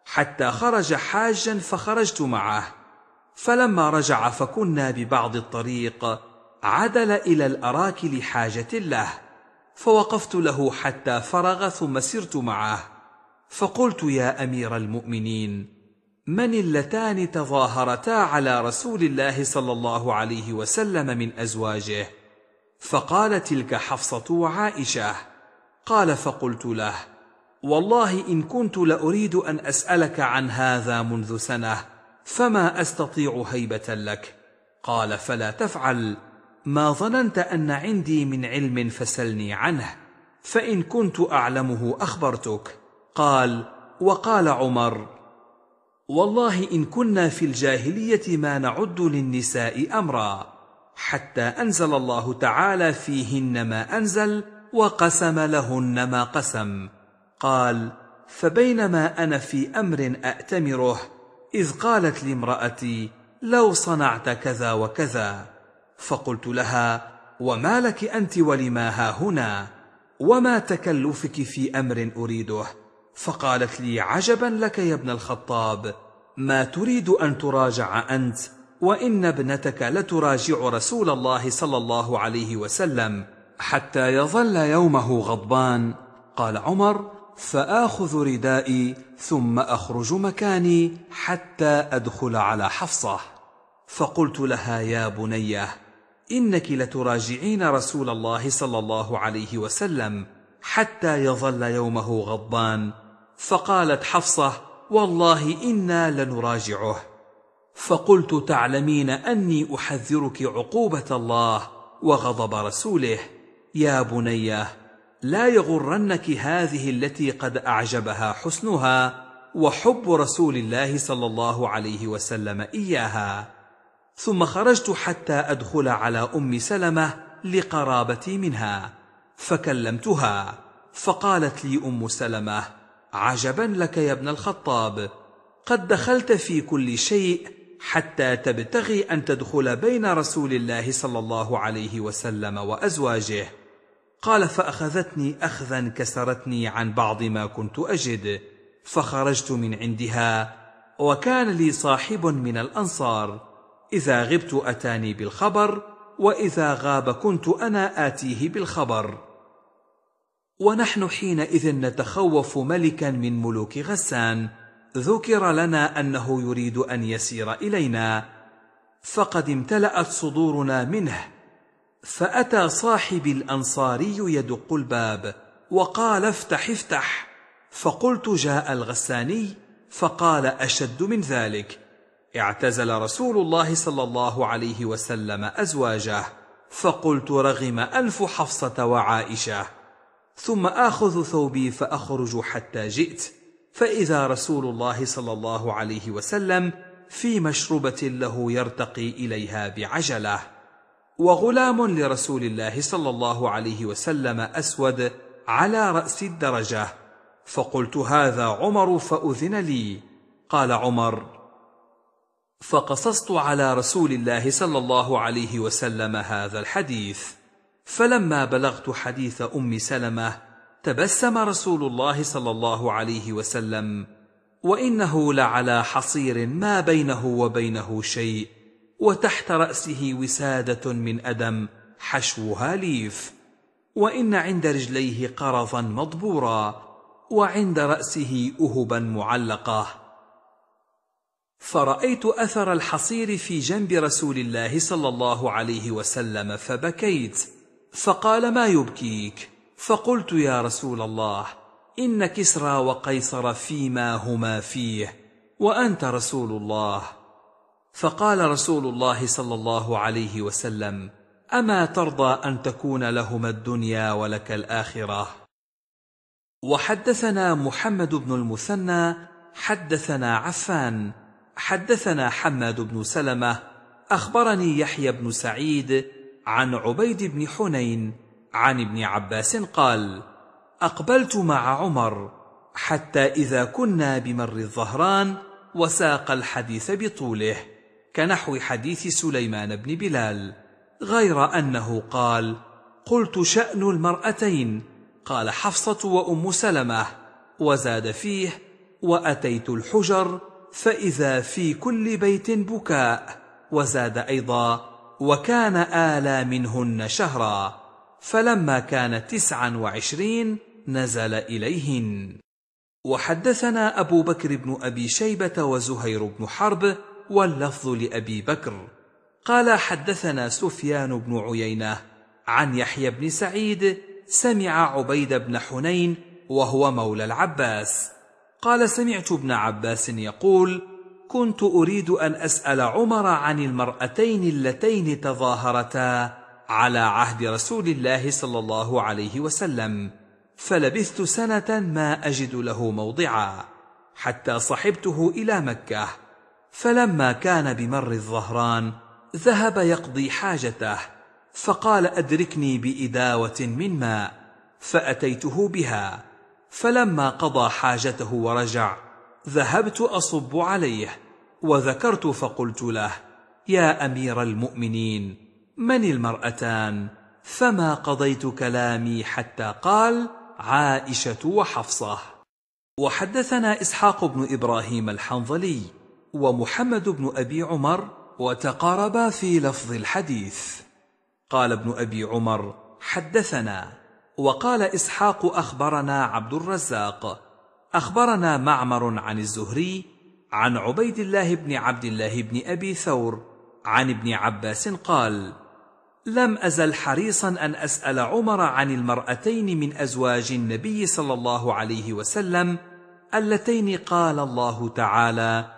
حتى خرج حاجا فخرجت معه فلما رجع فكنا ببعض الطريق عدل إلى الأراك لحاجة له فوقفت له حتى فرغ ثم سرت معه فقلت يا أمير المؤمنين من اللتان تظاهرتا على رسول الله صلى الله عليه وسلم من ازواجه فقال تلك حفصه وعائشه قال فقلت له والله ان كنت لاريد ان اسالك عن هذا منذ سنه فما استطيع هيبه لك قال فلا تفعل ما ظننت ان عندي من علم فسلني عنه فان كنت اعلمه اخبرتك قال وقال عمر والله إن كنا في الجاهلية ما نعد للنساء أمرا حتى أنزل الله تعالى فيهن ما أنزل وقسم لهن ما قسم قال فبينما أنا في أمر أأتمره إذ قالت لامرأتي لو صنعت كذا وكذا فقلت لها وما لك أنت ولما ها هنا وما تكلفك في أمر أريده فقالت لي عجبا لك يا ابن الخطاب ما تريد ان تراجع انت وان ابنتك لتراجع رسول الله صلى الله عليه وسلم حتى يظل يومه غضبان قال عمر فاخذ ردائي ثم اخرج مكاني حتى ادخل على حفصه فقلت لها يا بنيه انك لتراجعين رسول الله صلى الله عليه وسلم حتى يظل يومه غضبان فقالت حفصة والله إنا لنراجعه فقلت تعلمين أني أحذرك عقوبة الله وغضب رسوله يا بنيه لا يغرنك هذه التي قد أعجبها حسنها وحب رسول الله صلى الله عليه وسلم إياها ثم خرجت حتى أدخل على أم سلمة لقرابتي منها فكلمتها فقالت لي أم سلمة عجبا لك يا ابن الخطاب قد دخلت في كل شيء حتى تبتغي ان تدخل بين رسول الله صلى الله عليه وسلم وازواجه قال فاخذتني اخذا كسرتني عن بعض ما كنت اجد فخرجت من عندها وكان لي صاحب من الانصار اذا غبت اتاني بالخبر واذا غاب كنت انا اتيه بالخبر ونحن حينئذ نتخوف ملكا من ملوك غسان ذكر لنا انه يريد ان يسير الينا فقد امتلات صدورنا منه فاتى صاحبي الانصاري يدق الباب وقال افتح افتح فقلت جاء الغساني فقال اشد من ذلك اعتزل رسول الله صلى الله عليه وسلم ازواجه فقلت رغم انف حفصه وعائشه ثم آخذ ثوبي فأخرج حتى جئت فإذا رسول الله صلى الله عليه وسلم في مشربة له يرتقي إليها بعجلة وغلام لرسول الله صلى الله عليه وسلم أسود على رأس الدرجة فقلت هذا عمر فأذن لي قال عمر فقصصت على رسول الله صلى الله عليه وسلم هذا الحديث فلما بلغت حديث ام سلمه تبسم رسول الله صلى الله عليه وسلم وانه لعلى حصير ما بينه وبينه شيء وتحت راسه وساده من ادم حشوها ليف وان عند رجليه قرضا مضبورا وعند راسه اهبا معلقه فرايت اثر الحصير في جنب رسول الله صلى الله عليه وسلم فبكيت فقال ما يبكيك فقلت يا رسول الله ان كسرى وقيصر فيما هما فيه وانت رسول الله فقال رسول الله صلى الله عليه وسلم اما ترضى ان تكون لهما الدنيا ولك الاخره وحدثنا محمد بن المثنى حدثنا عفان حدثنا حماد بن سلمه اخبرني يحيى بن سعيد عن عبيد بن حنين عن ابن عباس قال اقبلت مع عمر حتى اذا كنا بمر الظهران وساق الحديث بطوله كنحو حديث سليمان بن بلال غير انه قال قلت شان المراتين قال حفصه وام سلمه وزاد فيه واتيت الحجر فاذا في كل بيت بكاء وزاد ايضا وكان آلى منهن شهرا فلما كان تسعا وعشرين نزل إليهن وحدثنا أبو بكر بن أبي شيبة وزهير بن حرب واللفظ لأبي بكر قال حدثنا سفيان بن عيينة عن يحيى بن سعيد سمع عبيد بن حنين وهو مولى العباس قال سمعت ابن عباس يقول كنت اريد ان اسال عمر عن المراتين اللتين تظاهرتا على عهد رسول الله صلى الله عليه وسلم فلبثت سنه ما اجد له موضعا حتى صحبته الى مكه فلما كان بمر الظهران ذهب يقضي حاجته فقال ادركني باداوه من ماء فاتيته بها فلما قضى حاجته ورجع ذهبت اصب عليه وذكرت فقلت له يا امير المؤمنين من المراتان فما قضيت كلامي حتى قال عائشه وحفصه وحدثنا اسحاق بن ابراهيم الحنظلي ومحمد بن ابي عمر وتقاربا في لفظ الحديث قال ابن ابي عمر حدثنا وقال اسحاق اخبرنا عبد الرزاق اخبرنا معمر عن الزهري عن عبيد الله بن عبد الله بن ابي ثور عن ابن عباس قال لم ازل حريصا ان اسال عمر عن المراتين من ازواج النبي صلى الله عليه وسلم اللتين قال الله تعالى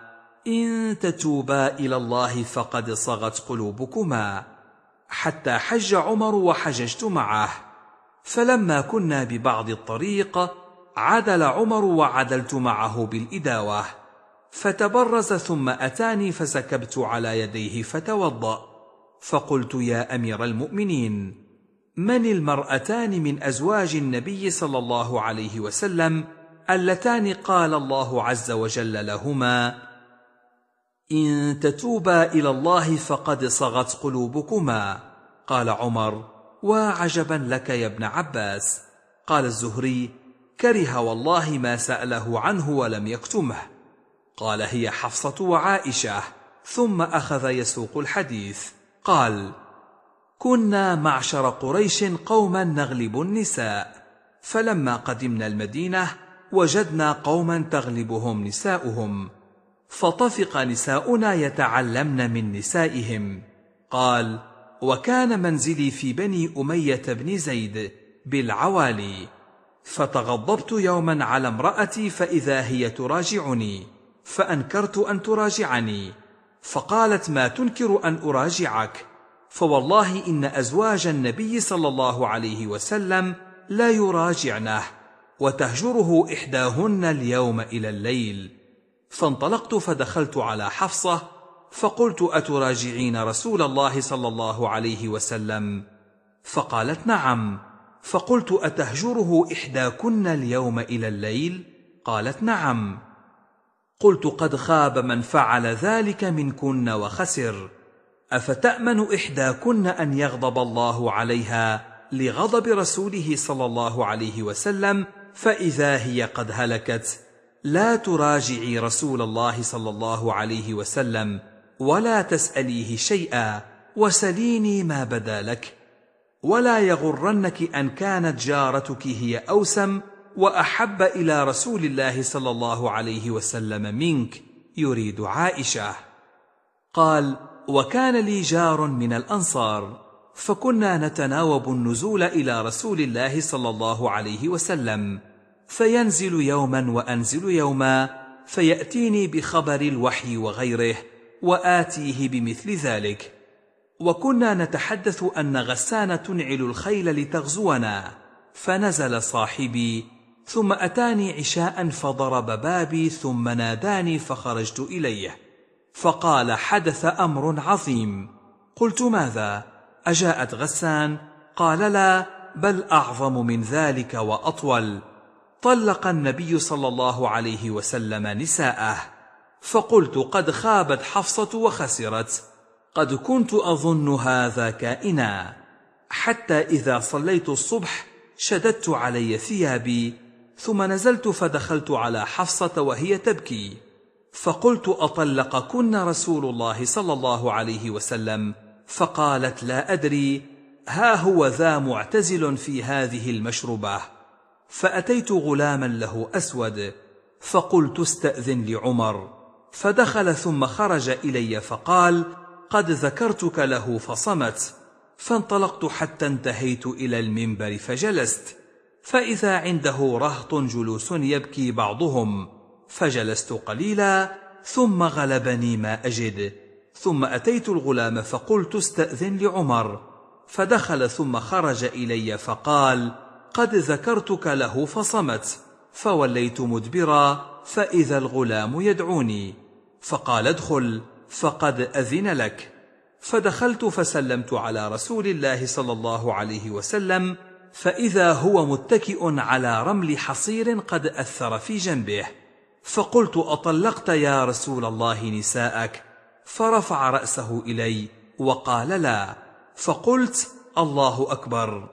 ان تتوبا الى الله فقد صغت قلوبكما حتى حج عمر وحججت معه فلما كنا ببعض الطريق عدل عمر وعدلت معه بالإداوة فتبرز ثم أتاني فسكبت على يديه فتوضأ فقلت يا أمير المؤمنين من المرأتان من أزواج النبي صلى الله عليه وسلم اللتان قال الله عز وجل لهما إن تتوبا إلى الله فقد صغت قلوبكما قال عمر وعجبا لك يا ابن عباس قال الزهري كره والله ما سأله عنه ولم يكتمه قال هي حفصة وعائشة ثم أخذ يسوق الحديث قال كنا معشر قريش قوما نغلب النساء فلما قدمنا المدينة وجدنا قوما تغلبهم نساؤهم فطفق نساؤنا يتعلمن من نسائهم قال وكان منزلي في بني أمية بن زيد بالعوالي فتغضبت يوما على امرأتي فإذا هي تراجعني فأنكرت أن تراجعني فقالت ما تنكر أن أراجعك فوالله إن أزواج النبي صلى الله عليه وسلم لا يراجعنه وتهجره إحداهن اليوم إلى الليل فانطلقت فدخلت على حفصة فقلت أتراجعين رسول الله صلى الله عليه وسلم فقالت نعم فقلت أتهجره إحداكن اليوم إلى الليل؟ قالت نعم قلت قد خاب من فعل ذلك منكن وخسر أفتأمن إحداكن أن يغضب الله عليها لغضب رسوله صلى الله عليه وسلم فإذا هي قد هلكت لا تراجعي رسول الله صلى الله عليه وسلم ولا تسأليه شيئا وسليني ما بدا لك ولا يغرنك ان كانت جارتك هي اوسم واحب الى رسول الله صلى الله عليه وسلم منك يريد عائشه قال وكان لي جار من الانصار فكنا نتناوب النزول الى رسول الله صلى الله عليه وسلم فينزل يوما وانزل يوما فياتيني بخبر الوحي وغيره واتيه بمثل ذلك وكنا نتحدث أن غسان تنعل الخيل لتغزونا فنزل صاحبي ثم أتاني عشاء فضرب بابي ثم ناداني فخرجت إليه فقال حدث أمر عظيم قلت ماذا أجاءت غسان قال لا بل أعظم من ذلك وأطول طلق النبي صلى الله عليه وسلم نساءه فقلت قد خابت حفصة وخسرت قد كنت اظن هذا كائنا حتى اذا صليت الصبح شددت علي ثيابي ثم نزلت فدخلت على حفصه وهي تبكي فقلت اطلقكن رسول الله صلى الله عليه وسلم فقالت لا ادري ها هو ذا معتزل في هذه المشربه فاتيت غلاما له اسود فقلت استاذن لعمر فدخل ثم خرج الي فقال قد ذكرتك له فصمت فانطلقت حتى انتهيت الى المنبر فجلست فاذا عنده رهط جلوس يبكي بعضهم فجلست قليلا ثم غلبني ما اجد ثم اتيت الغلام فقلت استاذن لعمر فدخل ثم خرج الي فقال قد ذكرتك له فصمت فوليت مدبرا فاذا الغلام يدعوني فقال ادخل فقد أذن لك فدخلت فسلمت على رسول الله صلى الله عليه وسلم فإذا هو متكئ على رمل حصير قد أثر في جنبه فقلت أطلقت يا رسول الله نساءك فرفع رأسه إلي وقال لا فقلت الله أكبر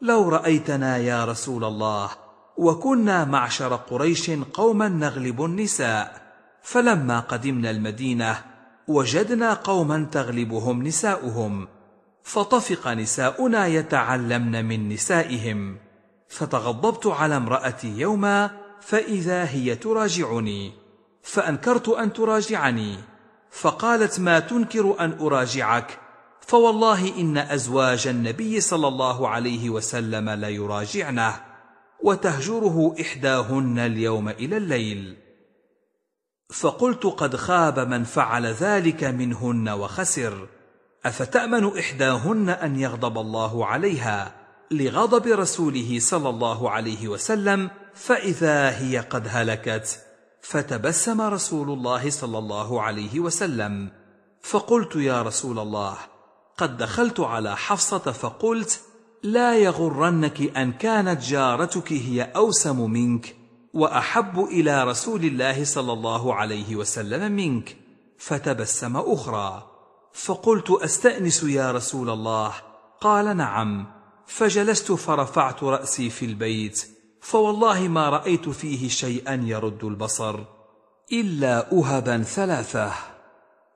لو رأيتنا يا رسول الله وكنا معشر قريش قوما نغلب النساء فلما قدمنا المدينه وجدنا قوما تغلبهم نساؤهم فطفق نساؤنا يتعلمن من نسائهم فتغضبت على امرأتي يوما فإذا هي تراجعني فأنكرت أن تراجعني فقالت ما تنكر أن أراجعك فوالله إن أزواج النبي صلى الله عليه وسلم لا يراجعنه وتهجره إحداهن اليوم إلى الليل فقلت قد خاب من فعل ذلك منهن وخسر افتامن احداهن ان يغضب الله عليها لغضب رسوله صلى الله عليه وسلم فاذا هي قد هلكت فتبسم رسول الله صلى الله عليه وسلم فقلت يا رسول الله قد دخلت على حفصه فقلت لا يغرنك ان كانت جارتك هي اوسم منك واحب الى رسول الله صلى الله عليه وسلم منك فتبسم اخرى فقلت استانس يا رسول الله قال نعم فجلست فرفعت راسي في البيت فوالله ما رايت فيه شيئا يرد البصر الا اهبا ثلاثه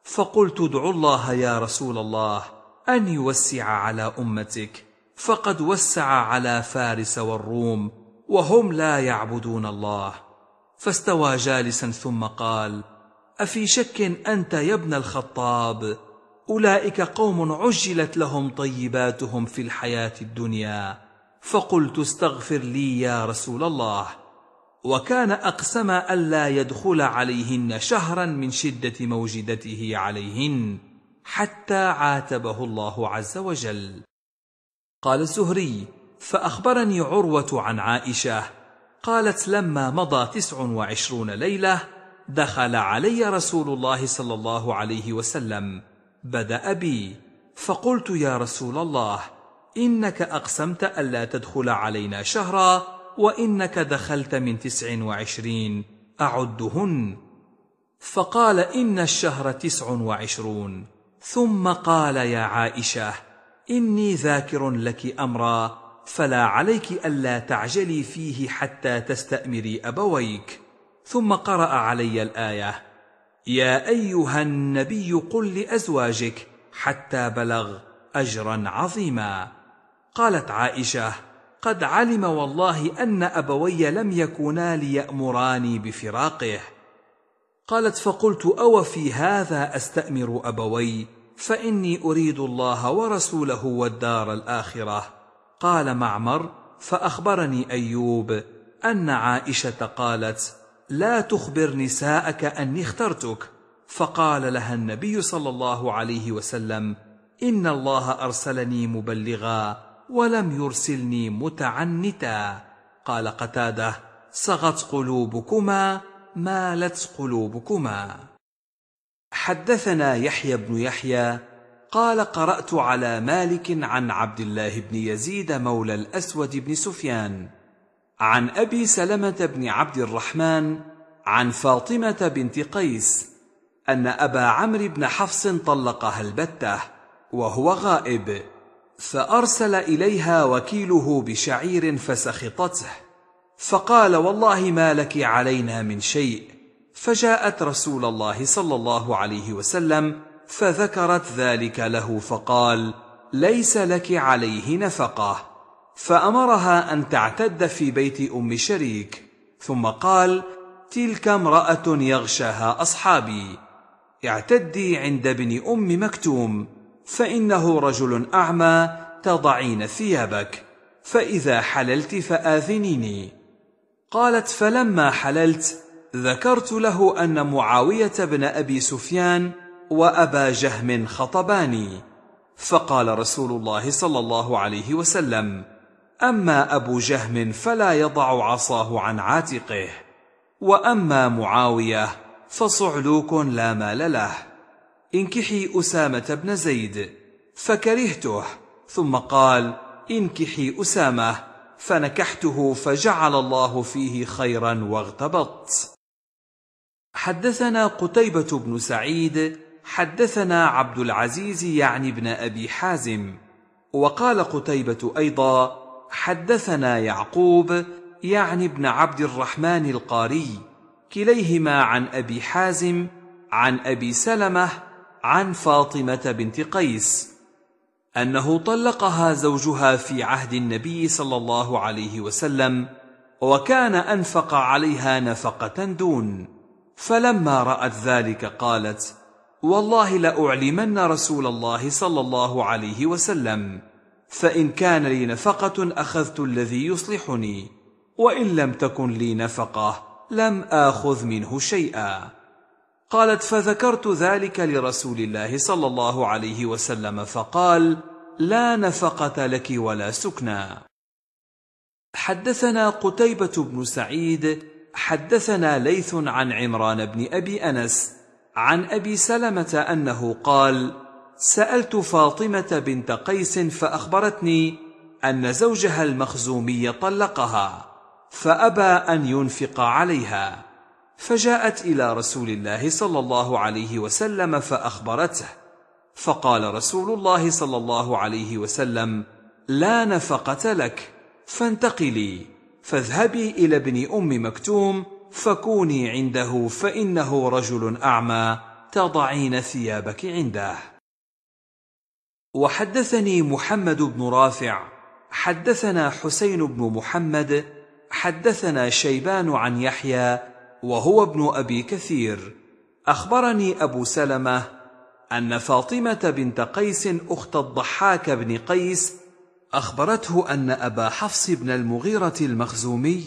فقلت ادعو الله يا رسول الله ان يوسع على امتك فقد وسع على فارس والروم وهم لا يعبدون الله فاستوى جالسا ثم قال افي شك انت يا ابن الخطاب اولئك قوم عجلت لهم طيباتهم في الحياه الدنيا فقلت استغفر لي يا رسول الله وكان اقسم الا يدخل عليهن شهرا من شده موجدته عليهن حتى عاتبه الله عز وجل قال الزهري فأخبرني عروة عن عائشة قالت لما مضى تسع وعشرون ليلة دخل علي رسول الله صلى الله عليه وسلم بدأ بي فقلت يا رسول الله إنك أقسمت ألا تدخل علينا شهرا وإنك دخلت من تسع وعشرين أعدهن فقال إن الشهر تسع وعشرون ثم قال يا عائشة إني ذاكر لك أمرا فلا عليك الا تعجلي فيه حتى تستامري ابويك ثم قرا علي الايه يا ايها النبي قل لازواجك حتى بلغ اجرا عظيما قالت عائشه قد علم والله ان ابوي لم يكونا ليامراني بفراقه قالت فقلت او في هذا استامر ابوي فاني اريد الله ورسوله والدار الاخره قال معمر فاخبرني ايوب ان عائشه قالت لا تخبر نساءك اني اخترتك فقال لها النبي صلى الله عليه وسلم ان الله ارسلني مبلغا ولم يرسلني متعنتا قال قتاده صغت قلوبكما مالت قلوبكما حدثنا يحيى بن يحيى قال قرات على مالك عن عبد الله بن يزيد مولى الاسود بن سفيان عن ابي سلمه بن عبد الرحمن عن فاطمه بنت قيس ان ابا عمرو بن حفص طلقها البته وهو غائب فارسل اليها وكيله بشعير فسخطته فقال والله ما لك علينا من شيء فجاءت رسول الله صلى الله عليه وسلم فذكرت ذلك له فقال ليس لك عليه نفقه فامرها ان تعتد في بيت ام شريك ثم قال تلك امراه يغشاها اصحابي اعتدي عند ابن ام مكتوم فانه رجل اعمى تضعين ثيابك فاذا حللت فاذنيني قالت فلما حللت ذكرت له ان معاويه بن ابي سفيان وابا جهم خطباني فقال رسول الله صلى الله عليه وسلم اما ابو جهم فلا يضع عصاه عن عاتقه واما معاويه فصعلوك لا مال له انكحي اسامه بن زيد فكرهته ثم قال انكحي اسامه فنكحته فجعل الله فيه خيرا واغتبطت حدثنا قتيبه بن سعيد حدثنا عبد العزيز يعني ابن ابي حازم وقال قتيبه ايضا حدثنا يعقوب يعني ابن عبد الرحمن القاري كليهما عن ابي حازم عن ابي سلمه عن فاطمه بنت قيس انه طلقها زوجها في عهد النبي صلى الله عليه وسلم وكان انفق عليها نفقه دون فلما رات ذلك قالت والله لأعلمن رسول الله صلى الله عليه وسلم فإن كان لي نفقة أخذت الذي يصلحني وإن لم تكن لي نفقة لم آخذ منه شيئا قالت فذكرت ذلك لرسول الله صلى الله عليه وسلم فقال لا نفقة لك ولا سكنى حدثنا قتيبة بن سعيد حدثنا ليث عن عمران بن أبي أنس عن ابي سلمه انه قال سالت فاطمه بنت قيس فاخبرتني ان زوجها المخزومي طلقها فابى ان ينفق عليها فجاءت الى رسول الله صلى الله عليه وسلم فاخبرته فقال رسول الله صلى الله عليه وسلم لا نفقه لك فانتقلي فاذهبي الى ابن ام مكتوم فكوني عنده فانه رجل اعمى تضعين ثيابك عنده وحدثني محمد بن رافع حدثنا حسين بن محمد حدثنا شيبان عن يحيى وهو ابن ابي كثير اخبرني ابو سلمه ان فاطمه بنت قيس اخت الضحاك بن قيس اخبرته ان ابا حفص بن المغيره المخزومي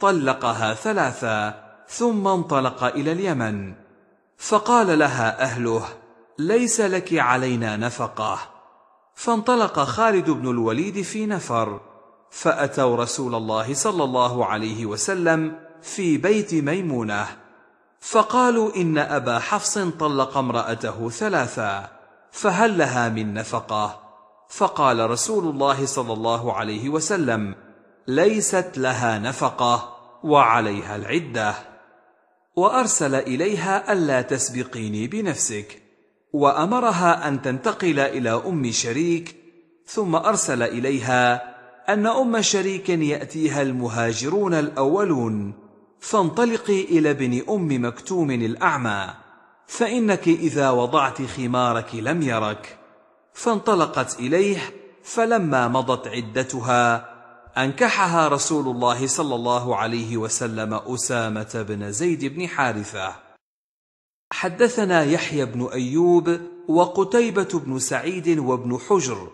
طلقها ثلاثا ثم انطلق الى اليمن فقال لها اهله ليس لك علينا نفقه فانطلق خالد بن الوليد في نفر فاتوا رسول الله صلى الله عليه وسلم في بيت ميمونه فقالوا ان ابا حفص طلق امراته ثلاثا فهل لها من نفقه فقال رسول الله صلى الله عليه وسلم ليست لها نفقة وعليها العدة وأرسل إليها ألا تسبقيني بنفسك وأمرها أن تنتقل إلى أم شريك ثم أرسل إليها أن أم شريك يأتيها المهاجرون الأولون فانطلقي إلى ابن أم مكتوم الأعمى فإنك إذا وضعت خمارك لم يرك فانطلقت إليه فلما مضت عدتها أنكحها رسول الله صلى الله عليه وسلم أسامة بن زيد بن حارثة حدثنا يحيى بن أيوب وقتيبة بن سعيد وابن حجر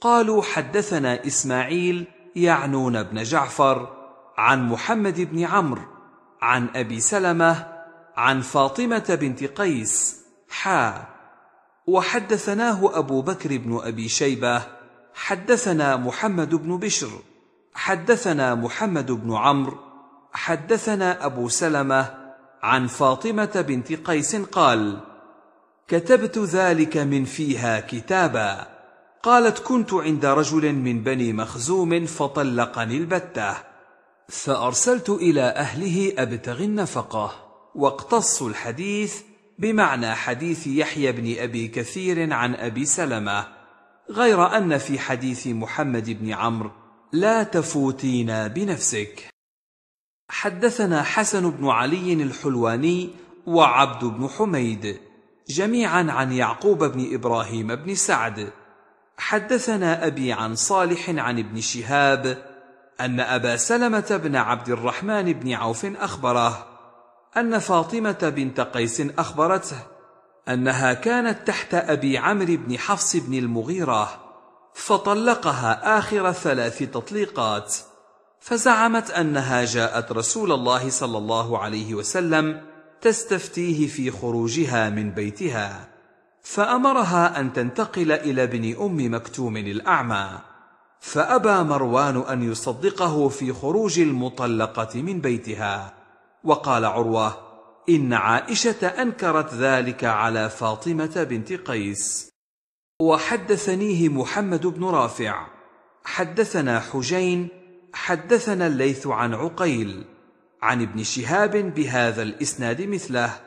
قالوا حدثنا إسماعيل يعنون بن جعفر عن محمد بن عمرو عن أبي سلمة عن فاطمة بنت قيس حا وحدثناه أبو بكر بن أبي شيبة حدثنا محمد بن بشر حدثنا محمد بن عمرو حدثنا ابو سلمه عن فاطمه بنت قيس قال كتبت ذلك من فيها كتابا قالت كنت عند رجل من بني مخزوم فطلقني البته فارسلت الى اهله ابتغي النفقه واقتص الحديث بمعنى حديث يحيى بن ابي كثير عن ابي سلمه غير ان في حديث محمد بن عمرو لا تفوتينا بنفسك حدثنا حسن بن علي الحلواني وعبد بن حميد جميعا عن يعقوب بن ابراهيم بن سعد حدثنا ابي عن صالح عن ابن شهاب ان ابا سلمه بن عبد الرحمن بن عوف اخبره ان فاطمه بنت قيس اخبرته انها كانت تحت ابي عمرو بن حفص بن المغيره فطلقها آخر ثلاث تطليقات فزعمت أنها جاءت رسول الله صلى الله عليه وسلم تستفتيه في خروجها من بيتها فأمرها أن تنتقل إلى ابن أم مكتوم الأعمى فأبى مروان أن يصدقه في خروج المطلقة من بيتها وقال عروة إن عائشة أنكرت ذلك على فاطمة بنت قيس وحدثنيه محمد بن رافع حدثنا حجين حدثنا الليث عن عقيل عن ابن شهاب بهذا الاسناد مثله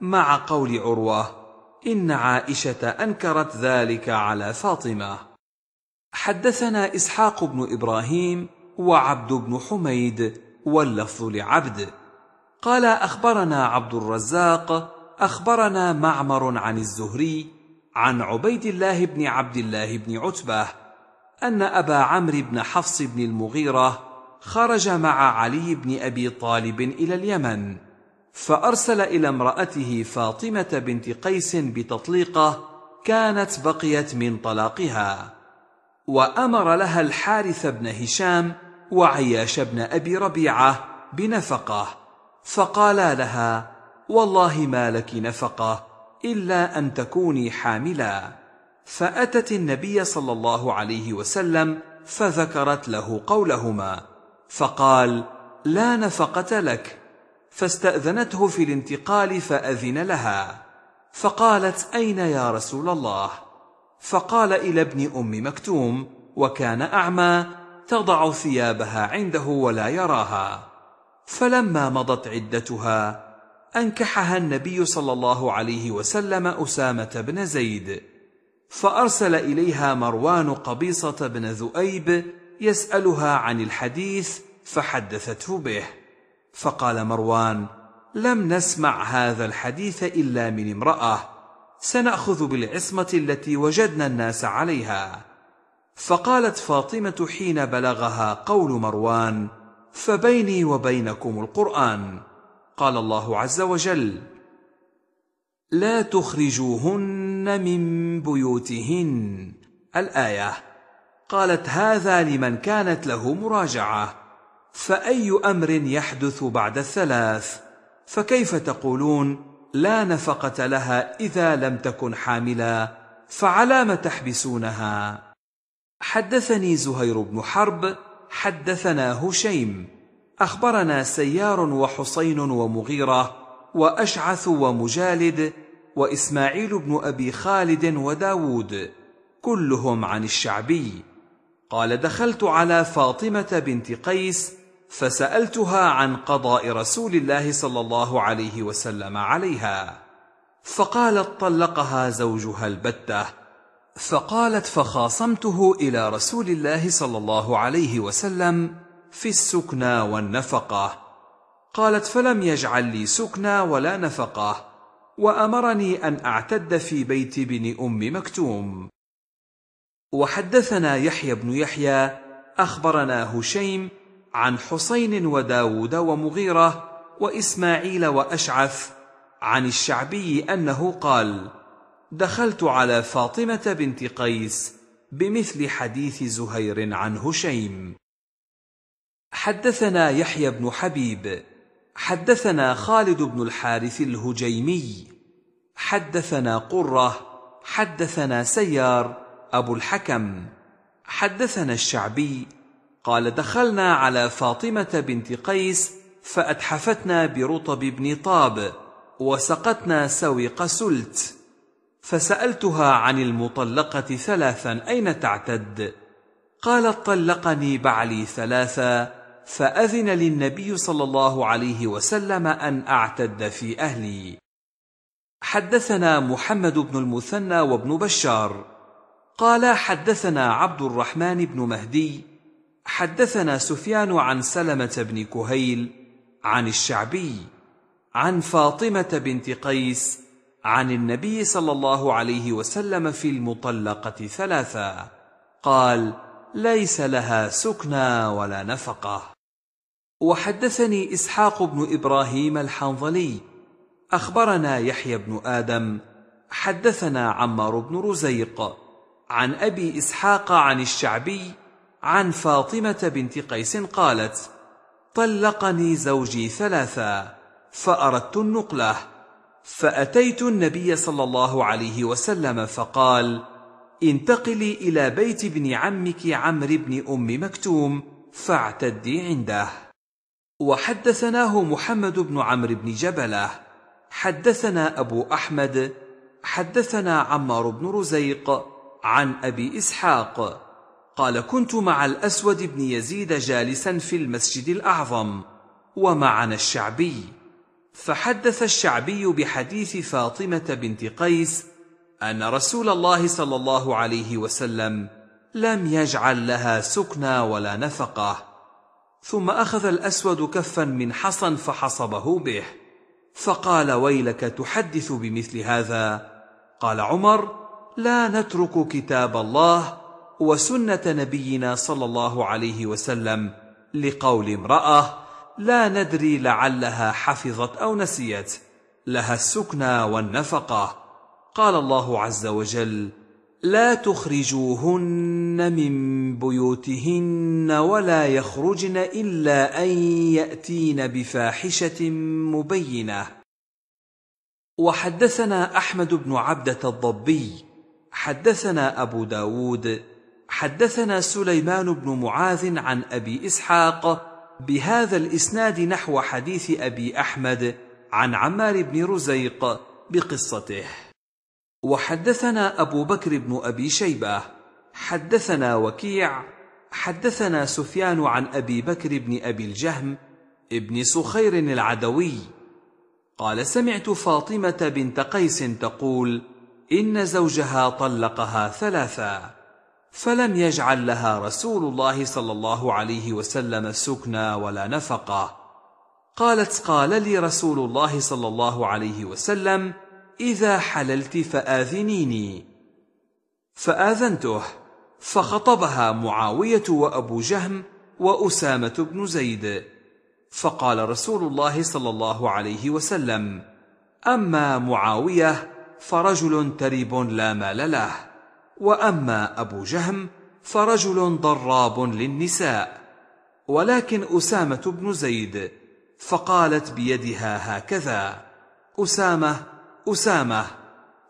مع قول عروه ان عائشه انكرت ذلك على فاطمه حدثنا اسحاق بن ابراهيم وعبد بن حميد واللفظ لعبد قال اخبرنا عبد الرزاق اخبرنا معمر عن الزهري عن عبيد الله بن عبد الله بن عتبه ان ابا عمرو بن حفص بن المغيره خرج مع علي بن ابي طالب الى اليمن فارسل الى امراته فاطمه بنت قيس بتطليقه كانت بقيت من طلاقها وامر لها الحارث بن هشام وعياش بن ابي ربيعه بنفقه فقالا لها والله ما لك نفقه الا ان تكوني حاملا فاتت النبي صلى الله عليه وسلم فذكرت له قولهما فقال لا نفقه لك فاستاذنته في الانتقال فاذن لها فقالت اين يا رسول الله فقال الى ابن ام مكتوم وكان اعمى تضع ثيابها عنده ولا يراها فلما مضت عدتها انكحها النبي صلى الله عليه وسلم اسامه بن زيد فارسل اليها مروان قبيصه بن ذؤيب يسالها عن الحديث فحدثته به فقال مروان لم نسمع هذا الحديث الا من امراه سناخذ بالعصمه التي وجدنا الناس عليها فقالت فاطمه حين بلغها قول مروان فبيني وبينكم القران قال الله عز وجل لا تخرجوهن من بيوتهن الايه قالت هذا لمن كانت له مراجعه فاي امر يحدث بعد الثلاث فكيف تقولون لا نفقه لها اذا لم تكن حاملا فعلام تحبسونها حدثني زهير بن حرب حدثنا هشيم اخبرنا سيار وحصين ومغيره واشعث ومجالد واسماعيل بن ابي خالد وداود كلهم عن الشعبي قال دخلت على فاطمه بنت قيس فسالتها عن قضاء رسول الله صلى الله عليه وسلم عليها فقالت طلقها زوجها البته فقالت فخاصمته الى رسول الله صلى الله عليه وسلم في السكنى والنفقه قالت فلم يجعل لي سكنى ولا نفقه وامرني ان اعتد في بيت بن ام مكتوم وحدثنا يحيى بن يحيى اخبرنا هشيم عن حسين وداود ومغيره واسماعيل واشعث عن الشعبي انه قال دخلت على فاطمه بنت قيس بمثل حديث زهير عن هشيم حدثنا يحيى بن حبيب حدثنا خالد بن الحارث الهجيمي حدثنا قره حدثنا سيار ابو الحكم حدثنا الشعبي قال دخلنا على فاطمه بنت قيس فاتحفتنا برطب بن طاب وسقتنا سويق سلت فسالتها عن المطلقه ثلاثا اين تعتد قالت طلقني بعلي ثلاثا فاذن لي النبي صلى الله عليه وسلم ان اعتد في اهلي حدثنا محمد بن المثنى وابن بشار قالا حدثنا عبد الرحمن بن مهدي حدثنا سفيان عن سلمه بن كهيل عن الشعبي عن فاطمه بنت قيس عن النبي صلى الله عليه وسلم في المطلقه ثلاثه قال ليس لها سكنى ولا نفقه وحدثني اسحاق بن ابراهيم الحنظلي اخبرنا يحيى بن ادم حدثنا عمار بن رزيق عن ابي اسحاق عن الشعبي عن فاطمه بنت قيس قالت طلقني زوجي ثلاثا فاردت النقله فاتيت النبي صلى الله عليه وسلم فقال انتقلي إلى بيت ابن عمك عمرو بن أم مكتوم فاعتدي عنده وحدثناه محمد بن عمرو بن جبله حدثنا أبو أحمد حدثنا عمار بن رزيق عن أبي إسحاق قال كنت مع الأسود بن يزيد جالسا في المسجد الأعظم ومعنا الشعبي فحدث الشعبي بحديث فاطمة بنت قيس ان رسول الله صلى الله عليه وسلم لم يجعل لها سكنى ولا نفقه ثم اخذ الاسود كفا من حصى فحصبه به فقال ويلك تحدث بمثل هذا قال عمر لا نترك كتاب الله وسنه نبينا صلى الله عليه وسلم لقول امراه لا ندري لعلها حفظت او نسيت لها السكنى والنفقه قال الله عز وجل لا تخرجوهن من بيوتهن ولا يخرجن الا ان ياتين بفاحشه مبينه وحدثنا احمد بن عبده الضبي حدثنا ابو داود حدثنا سليمان بن معاذ عن ابي اسحاق بهذا الاسناد نحو حديث ابي احمد عن عمار بن رزيق بقصته وحدثنا أبو بكر بن أبي شيبة حدثنا وكيع حدثنا سفيان عن أبي بكر بن أبي الجهم ابن سخير العدوي قال سمعت فاطمة بنت قيس تقول إن زوجها طلقها ثلاثا فلم يجعل لها رسول الله صلى الله عليه وسلم سكنى ولا نفقه قالت قال لي رسول الله صلى الله عليه وسلم إذا حللت فآذنيني فآذنته فخطبها معاوية وأبو جهم وأسامة بن زيد فقال رسول الله صلى الله عليه وسلم أما معاوية فرجل تريب لا مال له وأما أبو جهم فرجل ضراب للنساء ولكن أسامة بن زيد فقالت بيدها هكذا أسامة اسامه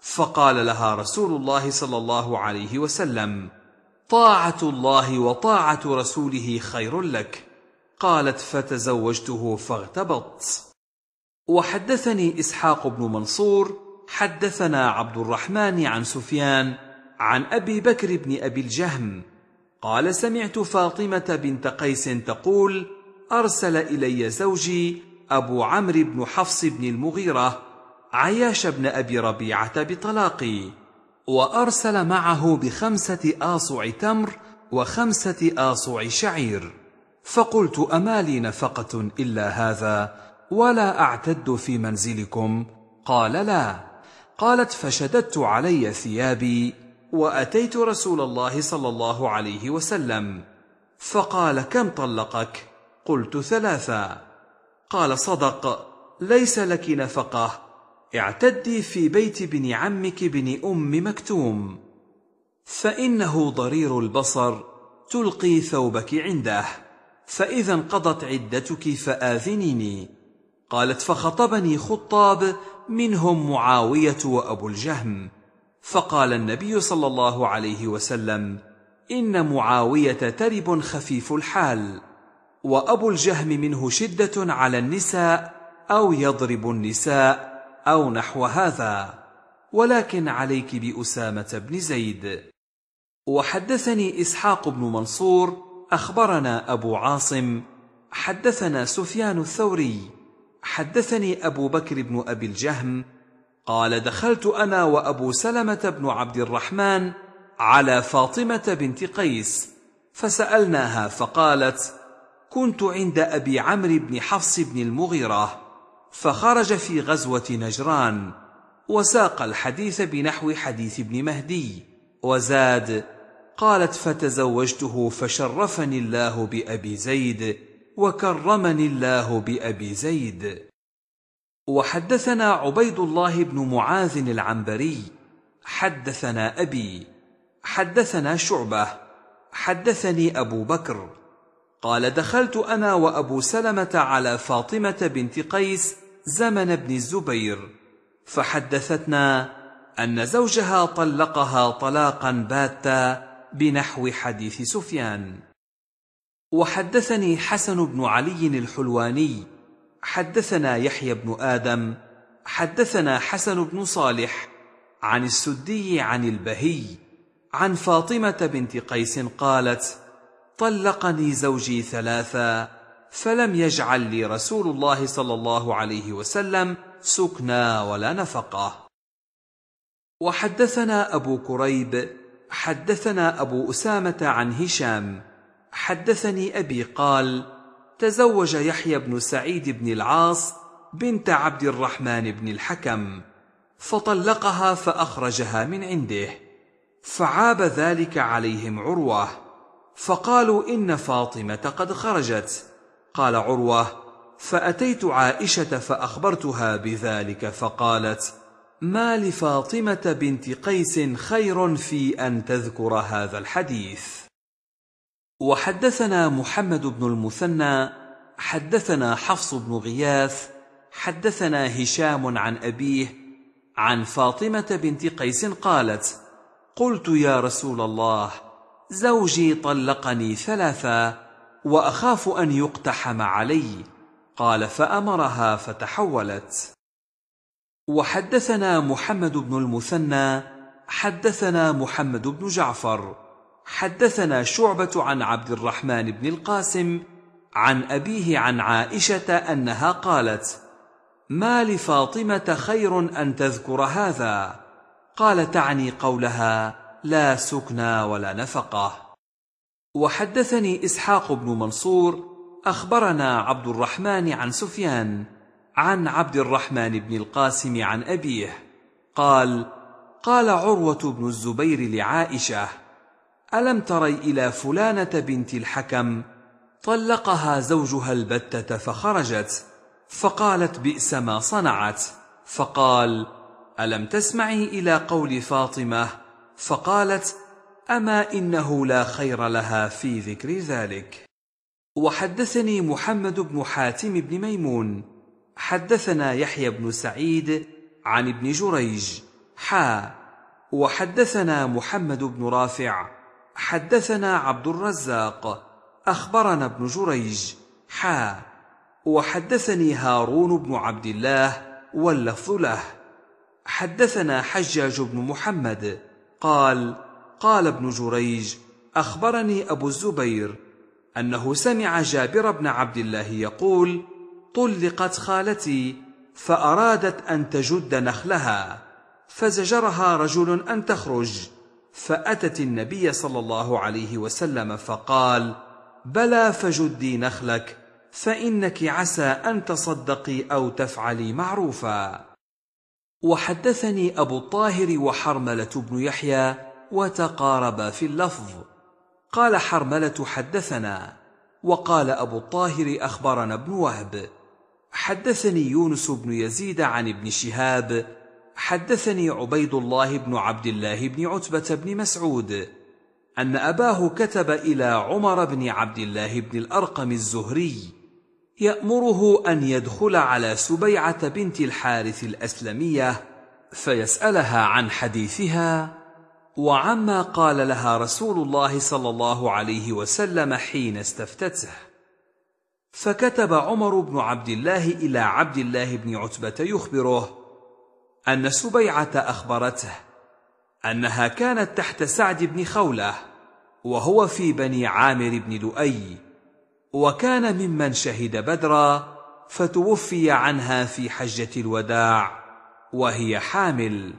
فقال لها رسول الله صلى الله عليه وسلم طاعه الله وطاعه رسوله خير لك قالت فتزوجته فاغتبط وحدثني اسحاق بن منصور حدثنا عبد الرحمن عن سفيان عن ابي بكر بن ابي الجهم قال سمعت فاطمه بنت قيس تقول ارسل الي زوجي ابو عمرو بن حفص بن المغيره عياش بن ابي ربيعه بطلاقي وارسل معه بخمسه اصع تمر وخمسه اصع شعير فقلت اما لي نفقه الا هذا ولا اعتد في منزلكم قال لا قالت فشددت علي ثيابي واتيت رسول الله صلى الله عليه وسلم فقال كم طلقك قلت ثلاثه قال صدق ليس لك نفقه اعتدي في بيت بن عمك بن ام مكتوم فانه ضرير البصر تلقي ثوبك عنده فاذا انقضت عدتك فاذنيني قالت فخطبني خطاب منهم معاويه وابو الجهم فقال النبي صلى الله عليه وسلم ان معاويه ترب خفيف الحال وابو الجهم منه شده على النساء او يضرب النساء أو نحو هذا ولكن عليك بأسامة بن زيد وحدثني إسحاق بن منصور أخبرنا أبو عاصم حدثنا سفيان الثوري حدثني أبو بكر بن أبي الجهم قال دخلت أنا وأبو سلمة بن عبد الرحمن على فاطمة بنت قيس فسألناها فقالت كنت عند أبي عمرو بن حفص بن المغيرة فخرج في غزوة نجران وساق الحديث بنحو حديث ابن مهدي وزاد قالت فتزوجته فشرفني الله بأبي زيد وكرمني الله بأبي زيد وحدثنا عبيد الله بن معاذ العنبري حدثنا أبي حدثنا شعبة حدثني أبو بكر قال دخلت أنا وأبو سلمة على فاطمة بنت قيس زمن ابن الزبير فحدثتنا ان زوجها طلقها طلاقا باتا بنحو حديث سفيان وحدثني حسن بن علي الحلواني حدثنا يحيى بن ادم حدثنا حسن بن صالح عن السدي عن البهي عن فاطمه بنت قيس قالت طلقني زوجي ثلاثا فلم يجعل لي رسول الله صلى الله عليه وسلم سكنى ولا نفقه وحدثنا ابو كريب حدثنا ابو اسامه عن هشام حدثني ابي قال تزوج يحيى بن سعيد بن العاص بنت عبد الرحمن بن الحكم فطلقها فاخرجها من عنده فعاب ذلك عليهم عروه فقالوا ان فاطمه قد خرجت قال عروه فاتيت عائشه فاخبرتها بذلك فقالت ما لفاطمه بنت قيس خير في ان تذكر هذا الحديث وحدثنا محمد بن المثنى حدثنا حفص بن غياث حدثنا هشام عن ابيه عن فاطمه بنت قيس قالت قلت يا رسول الله زوجي طلقني ثلاثا واخاف ان يقتحم علي قال فامرها فتحولت وحدثنا محمد بن المثنى حدثنا محمد بن جعفر حدثنا شعبه عن عبد الرحمن بن القاسم عن ابيه عن عائشه انها قالت ما لفاطمه خير ان تذكر هذا قال تعني قولها لا سكنى ولا نفقه وحدثني اسحاق بن منصور اخبرنا عبد الرحمن عن سفيان عن عبد الرحمن بن القاسم عن ابيه قال قال عروه بن الزبير لعائشه الم تري الى فلانه بنت الحكم طلقها زوجها البته فخرجت فقالت بئس ما صنعت فقال الم تسمعي الى قول فاطمه فقالت اما انه لا خير لها في ذكر ذلك وحدثني محمد بن حاتم بن ميمون حدثنا يحيى بن سعيد عن ابن جريج حا وحدثنا محمد بن رافع حدثنا عبد الرزاق اخبرنا ابن جريج حا وحدثني هارون بن عبد الله واللفظ له حدثنا حجاج بن محمد قال قال ابن جريج اخبرني ابو الزبير انه سمع جابر بن عبد الله يقول طلقت خالتي فارادت ان تجد نخلها فزجرها رجل ان تخرج فاتت النبي صلى الله عليه وسلم فقال بلى فجدي نخلك فانك عسى ان تصدقي او تفعلي معروفا وحدثني ابو الطاهر وحرمله بن يحيى وتقاربا في اللفظ قال حرمله حدثنا وقال ابو الطاهر اخبرنا ابن وهب حدثني يونس بن يزيد عن ابن شهاب حدثني عبيد الله بن عبد الله بن عتبه بن مسعود ان اباه كتب الى عمر بن عبد الله بن الارقم الزهري يامره ان يدخل على سبيعه بنت الحارث الاسلميه فيسالها عن حديثها وعما قال لها رسول الله صلى الله عليه وسلم حين استفتته فكتب عمر بن عبد الله الى عبد الله بن عتبه يخبره ان سبيعه اخبرته انها كانت تحت سعد بن خوله وهو في بني عامر بن لؤي وكان ممن شهد بدرا فتوفي عنها في حجه الوداع وهي حامل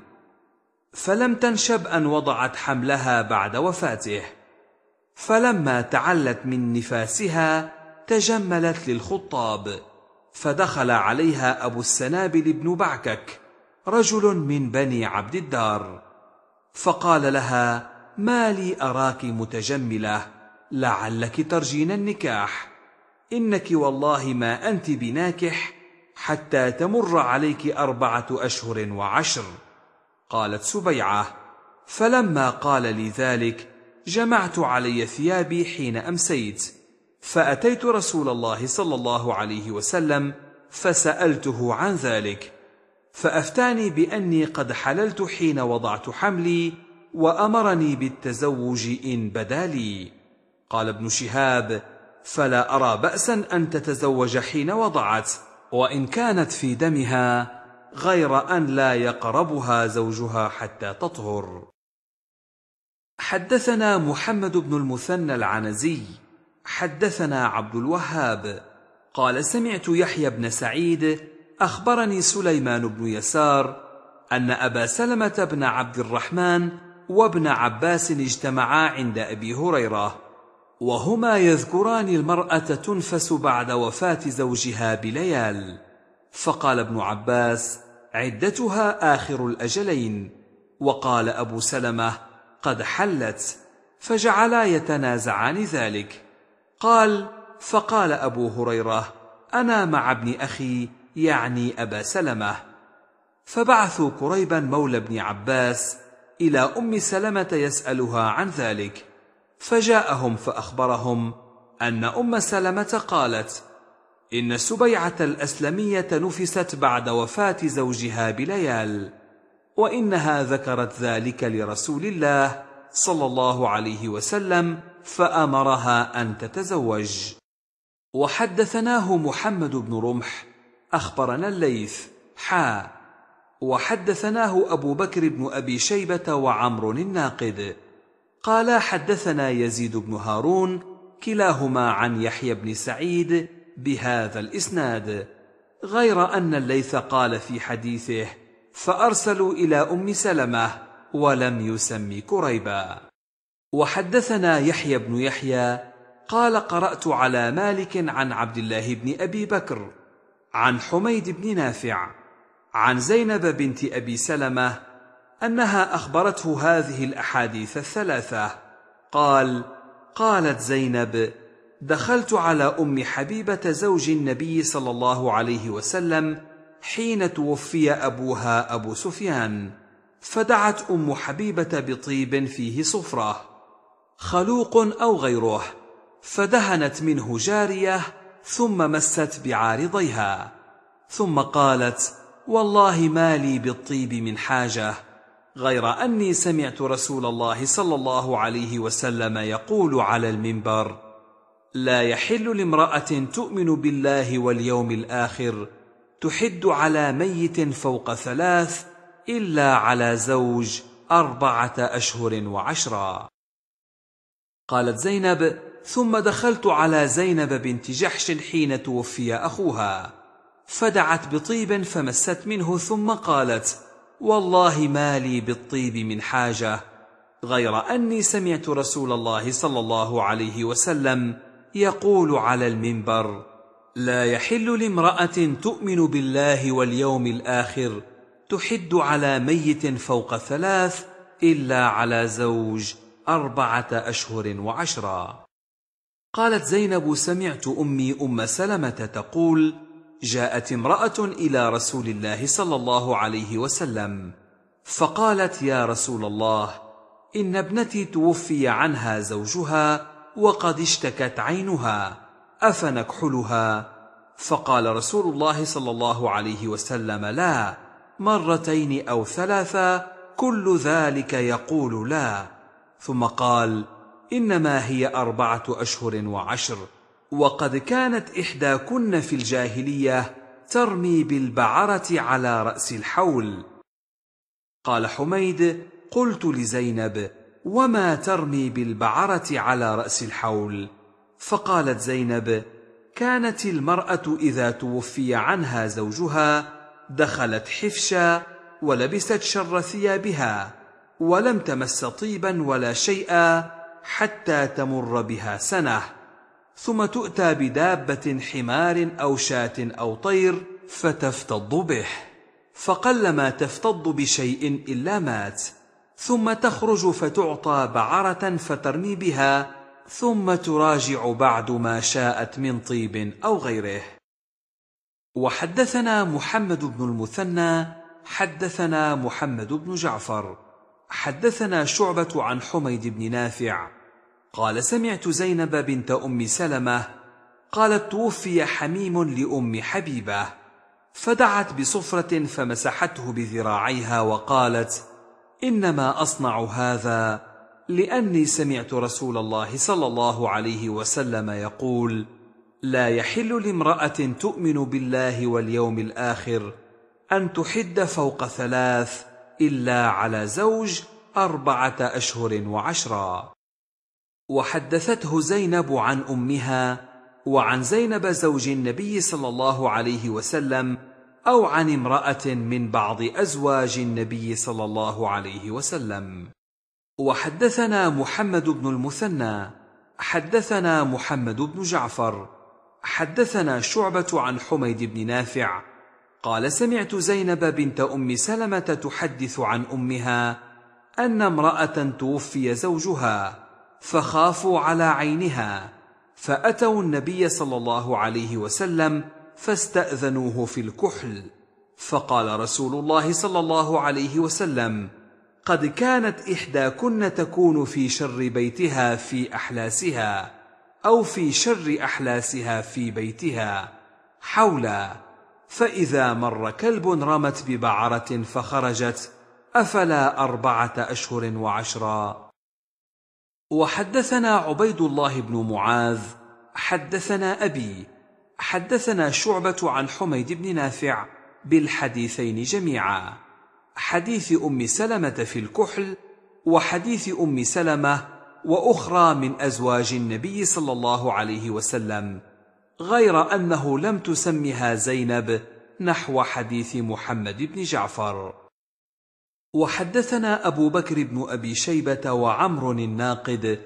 فلم تنشب أن وضعت حملها بعد وفاته فلما تعلت من نفاسها تجملت للخطاب فدخل عليها أبو السنابل بن بعكك رجل من بني عبد الدار فقال لها ما لي أراك متجملة لعلك ترجين النكاح إنك والله ما أنت بناكح حتى تمر عليك أربعة أشهر وعشر قالت سبيعه فلما قال لي ذلك جمعت علي ثيابي حين امسيت فاتيت رسول الله صلى الله عليه وسلم فسالته عن ذلك فافتاني باني قد حللت حين وضعت حملي وامرني بالتزوج ان بدا لي قال ابن شهاب فلا ارى باسا ان تتزوج حين وضعت وان كانت في دمها غير أن لا يقربها زوجها حتى تطهر. حدثنا محمد بن المثنى العنزي، حدثنا عبد الوهاب، قال سمعت يحيى بن سعيد أخبرني سليمان بن يسار أن أبا سلمة بن عبد الرحمن وابن عباس اجتمعا عند أبي هريرة، وهما يذكران المرأة تنفس بعد وفاة زوجها بليال. فقال ابن عباس عدتها آخر الأجلين وقال أبو سلمة قد حلت فجعلا يتنازعان ذلك قال فقال أبو هريرة أنا مع ابن أخي يعني أبا سلمة فبعثوا كريبا مولى ابن عباس إلى أم سلمة يسألها عن ذلك فجاءهم فأخبرهم أن أم سلمة قالت إن سبيعة الأسلمية نفست بعد وفاة زوجها بليال وإنها ذكرت ذلك لرسول الله صلى الله عليه وسلم فأمرها أن تتزوج وحدثناه محمد بن رمح أخبرنا الليث حا وحدثناه أبو بكر بن أبي شيبة وعمر الناقد قالا حدثنا يزيد بن هارون كلاهما عن يحيى بن سعيد بهذا الاسناد غير ان الليث قال في حديثه فارسلوا الى ام سلمه ولم يسم كريبا وحدثنا يحيى بن يحيى قال قرات على مالك عن عبد الله بن ابي بكر عن حميد بن نافع عن زينب بنت ابي سلمه انها اخبرته هذه الاحاديث الثلاثه قال قالت زينب دخلت على ام حبيبه زوج النبي صلى الله عليه وسلم حين توفي ابوها ابو سفيان فدعت ام حبيبه بطيب فيه صفره خلوق او غيره فدهنت منه جاريه ثم مست بعارضيها ثم قالت والله ما لي بالطيب من حاجه غير اني سمعت رسول الله صلى الله عليه وسلم يقول على المنبر لا يحل لامراه تؤمن بالله واليوم الاخر تحد على ميت فوق ثلاث الا على زوج اربعه اشهر وعشرة قالت زينب ثم دخلت على زينب بنت جحش حين توفي اخوها فدعت بطيب فمست منه ثم قالت والله ما لي بالطيب من حاجه غير اني سمعت رسول الله صلى الله عليه وسلم يقول على المنبر لا يحل لامراه تؤمن بالله واليوم الاخر تحد على ميت فوق ثلاث الا على زوج اربعه اشهر وعشرا قالت زينب سمعت امي ام سلمه تقول جاءت امراه الى رسول الله صلى الله عليه وسلم فقالت يا رسول الله ان ابنتي توفي عنها زوجها وقد اشتكت عينها افنكحلها فقال رسول الله صلى الله عليه وسلم لا مرتين او ثلاثا كل ذلك يقول لا ثم قال انما هي اربعه اشهر وعشر وقد كانت احداكن في الجاهليه ترمي بالبعره على راس الحول قال حميد قلت لزينب وما ترمي بالبعرة على رأس الحول فقالت زينب كانت المرأة إذا توفي عنها زوجها دخلت حفشا ولبست شر ثيابها ولم تمس طيبا ولا شيئا حتى تمر بها سنه ثم تؤتى بدابه حمار او شاه او طير فتفتض به فقلما تفتض بشيء الا مات ثم تخرج فتعطى بعرة فترمي بها ثم تراجع بعد ما شاءت من طيب أو غيره وحدثنا محمد بن المثنى حدثنا محمد بن جعفر حدثنا شعبة عن حميد بن نافع قال سمعت زينب بنت أم سلمة قالت توفي حميم لأم حبيبة فدعت بصفرة فمسحته بذراعيها وقالت انما اصنع هذا لاني سمعت رسول الله صلى الله عليه وسلم يقول لا يحل لامراه تؤمن بالله واليوم الاخر ان تحد فوق ثلاث الا على زوج اربعه اشهر وعشرا وحدثته زينب عن امها وعن زينب زوج النبي صلى الله عليه وسلم او عن امراه من بعض ازواج النبي صلى الله عليه وسلم وحدثنا محمد بن المثنى حدثنا محمد بن جعفر حدثنا شعبه عن حميد بن نافع قال سمعت زينب بنت ام سلمه تحدث عن امها ان امراه توفي زوجها فخافوا على عينها فاتوا النبي صلى الله عليه وسلم فاستاذنوه في الكحل فقال رسول الله صلى الله عليه وسلم قد كانت احداكن تكون في شر بيتها في احلاسها او في شر احلاسها في بيتها حولا فاذا مر كلب رمت ببعره فخرجت افلا اربعه اشهر وعشرا وحدثنا عبيد الله بن معاذ حدثنا ابي حدثنا شعبة عن حميد بن نافع بالحديثين جميعا حديث أم سلمة في الكحل وحديث أم سلمة وأخرى من أزواج النبي صلى الله عليه وسلم غير أنه لم تسمها زينب نحو حديث محمد بن جعفر وحدثنا أبو بكر بن أبي شيبة وعمر الناقد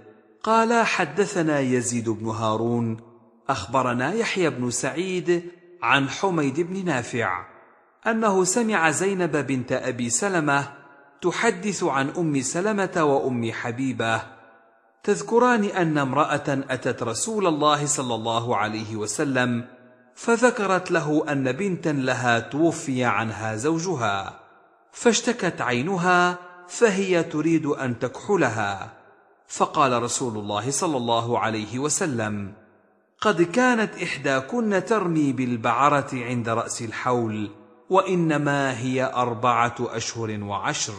قال حدثنا يزيد بن هارون اخبرنا يحيى بن سعيد عن حميد بن نافع انه سمع زينب بنت ابي سلمه تحدث عن ام سلمه وام حبيبه تذكران ان امراه اتت رسول الله صلى الله عليه وسلم فذكرت له ان بنتا لها توفي عنها زوجها فاشتكت عينها فهي تريد ان تكحلها فقال رسول الله صلى الله عليه وسلم قد كانت احداكن ترمي بالبعره عند راس الحول وانما هي اربعه اشهر وعشر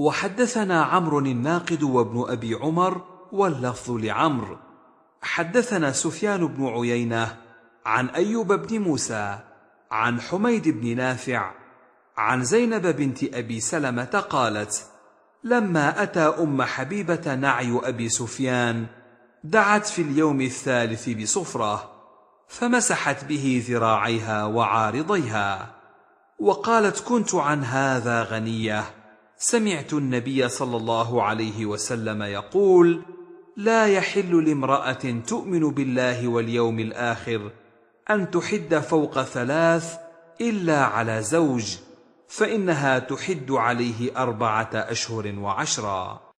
وحدثنا عمرو الناقد وابن ابي عمر واللفظ لعمر حدثنا سفيان بن عيينه عن ايوب بن موسى عن حميد بن نافع عن زينب بنت ابي سلمه قالت لما اتى ام حبيبه نعي ابي سفيان دعت في اليوم الثالث بصفرة فمسحت به ذراعيها وعارضيها وقالت كنت عن هذا غنية سمعت النبي صلى الله عليه وسلم يقول لا يحل لامرأة تؤمن بالله واليوم الآخر أن تحد فوق ثلاث إلا على زوج فإنها تحد عليه أربعة أشهر وعشرًا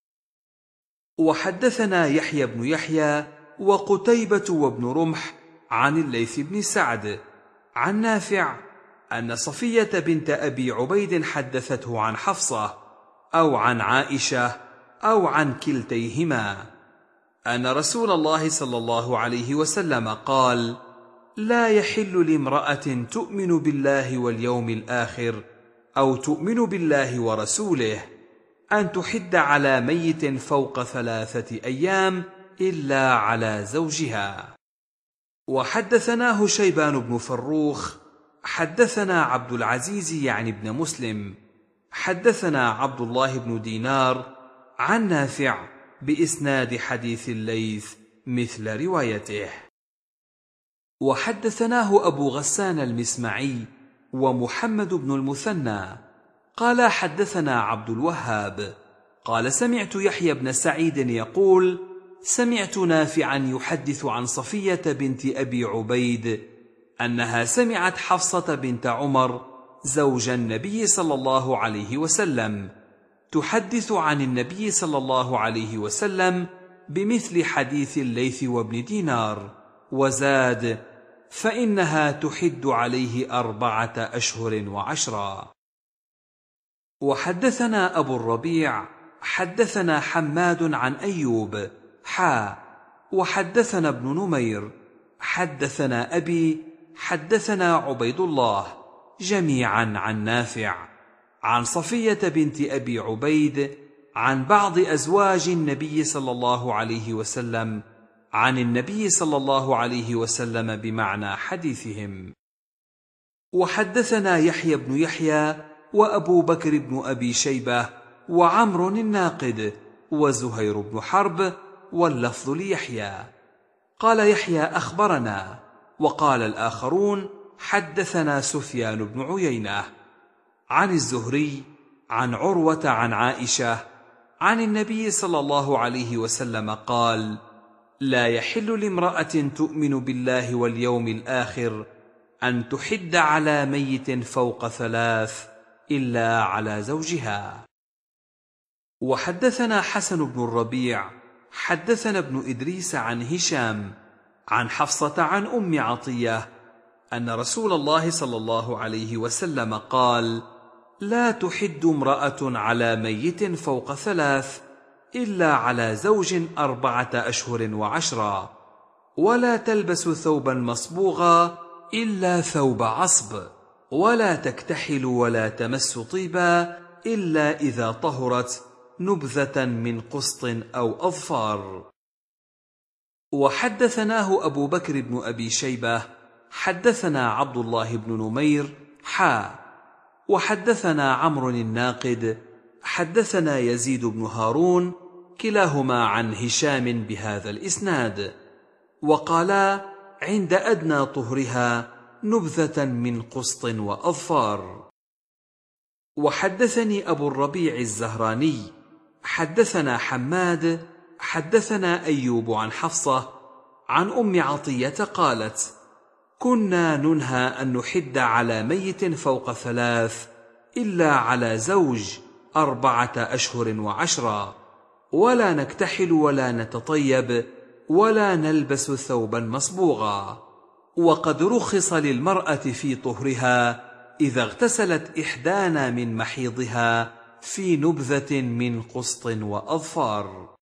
وحدثنا يحيى بن يحيى وقتيبة وابن رمح عن الليث بن سعد عن نافع أن صفية بنت أبي عبيد حدثته عن حفصة أو عن عائشة أو عن كلتيهما أن رسول الله صلى الله عليه وسلم قال: لا يحل لامرأة تؤمن بالله واليوم الآخر أو تؤمن بالله ورسوله أن تحد على ميت فوق ثلاثة أيام إلا على زوجها وحدثناه شيبان بن فروخ حدثنا عبد العزيز يعني بن مسلم حدثنا عبد الله بن دينار عن نافع بإسناد حديث الليث مثل روايته وحدثناه أبو غسان المسمعي ومحمد بن المثنى قال حدثنا عبد الوهاب قال سمعت يحيى بن سعيد يقول سمعت نافعا يحدث عن صفيه بنت ابي عبيد انها سمعت حفصه بنت عمر زوج النبي صلى الله عليه وسلم تحدث عن النبي صلى الله عليه وسلم بمثل حديث الليث وابن دينار وزاد فانها تحد عليه اربعه اشهر وعشرا وحدثنا أبو الربيع حدثنا حماد عن أيوب حا وحدثنا ابن نمير حدثنا أبي حدثنا عبيد الله جميعا عن نافع عن صفية بنت أبي عبيد عن بعض أزواج النبي صلى الله عليه وسلم عن النبي صلى الله عليه وسلم بمعنى حديثهم وحدثنا يحيى بن يحيى وابو بكر بن ابي شيبه وعمر الناقد وزهير بن حرب واللفظ ليحيى قال يحيى اخبرنا وقال الاخرون حدثنا سفيان بن عيينه عن الزهري عن عروه عن عائشه عن النبي صلى الله عليه وسلم قال لا يحل لامراه تؤمن بالله واليوم الاخر ان تحد على ميت فوق ثلاث إلا على زوجها وحدثنا حسن بن الربيع حدثنا ابن إدريس عن هشام عن حفصة عن أم عطية أن رسول الله صلى الله عليه وسلم قال لا تحد امرأة على ميت فوق ثلاث إلا على زوج أربعة أشهر وعشرة ولا تلبس ثوبا مصبوغا إلا ثوب عصب ولا تكتحل ولا تمس طيبا إلا إذا طهرت نبذة من قسط أو أظفار وحدثناه أبو بكر بن أبي شيبة حدثنا عبد الله بن نمير حا وحدثنا عمرو الناقد حدثنا يزيد بن هارون كلاهما عن هشام بهذا الإسناد وقالا عند أدنى طهرها نبذة من قسط وأظفار وحدثني أبو الربيع الزهراني حدثنا حماد حدثنا أيوب عن حفصة عن أم عطية قالت كنا ننهى أن نحد على ميت فوق ثلاث إلا على زوج أربعة أشهر وعشرة ولا نكتحل ولا نتطيب ولا نلبس ثوبا مصبوغا وقد رخص للمرأة في طهرها إذا اغتسلت إحدانا من محيضها في نبذة من قسط وأظفار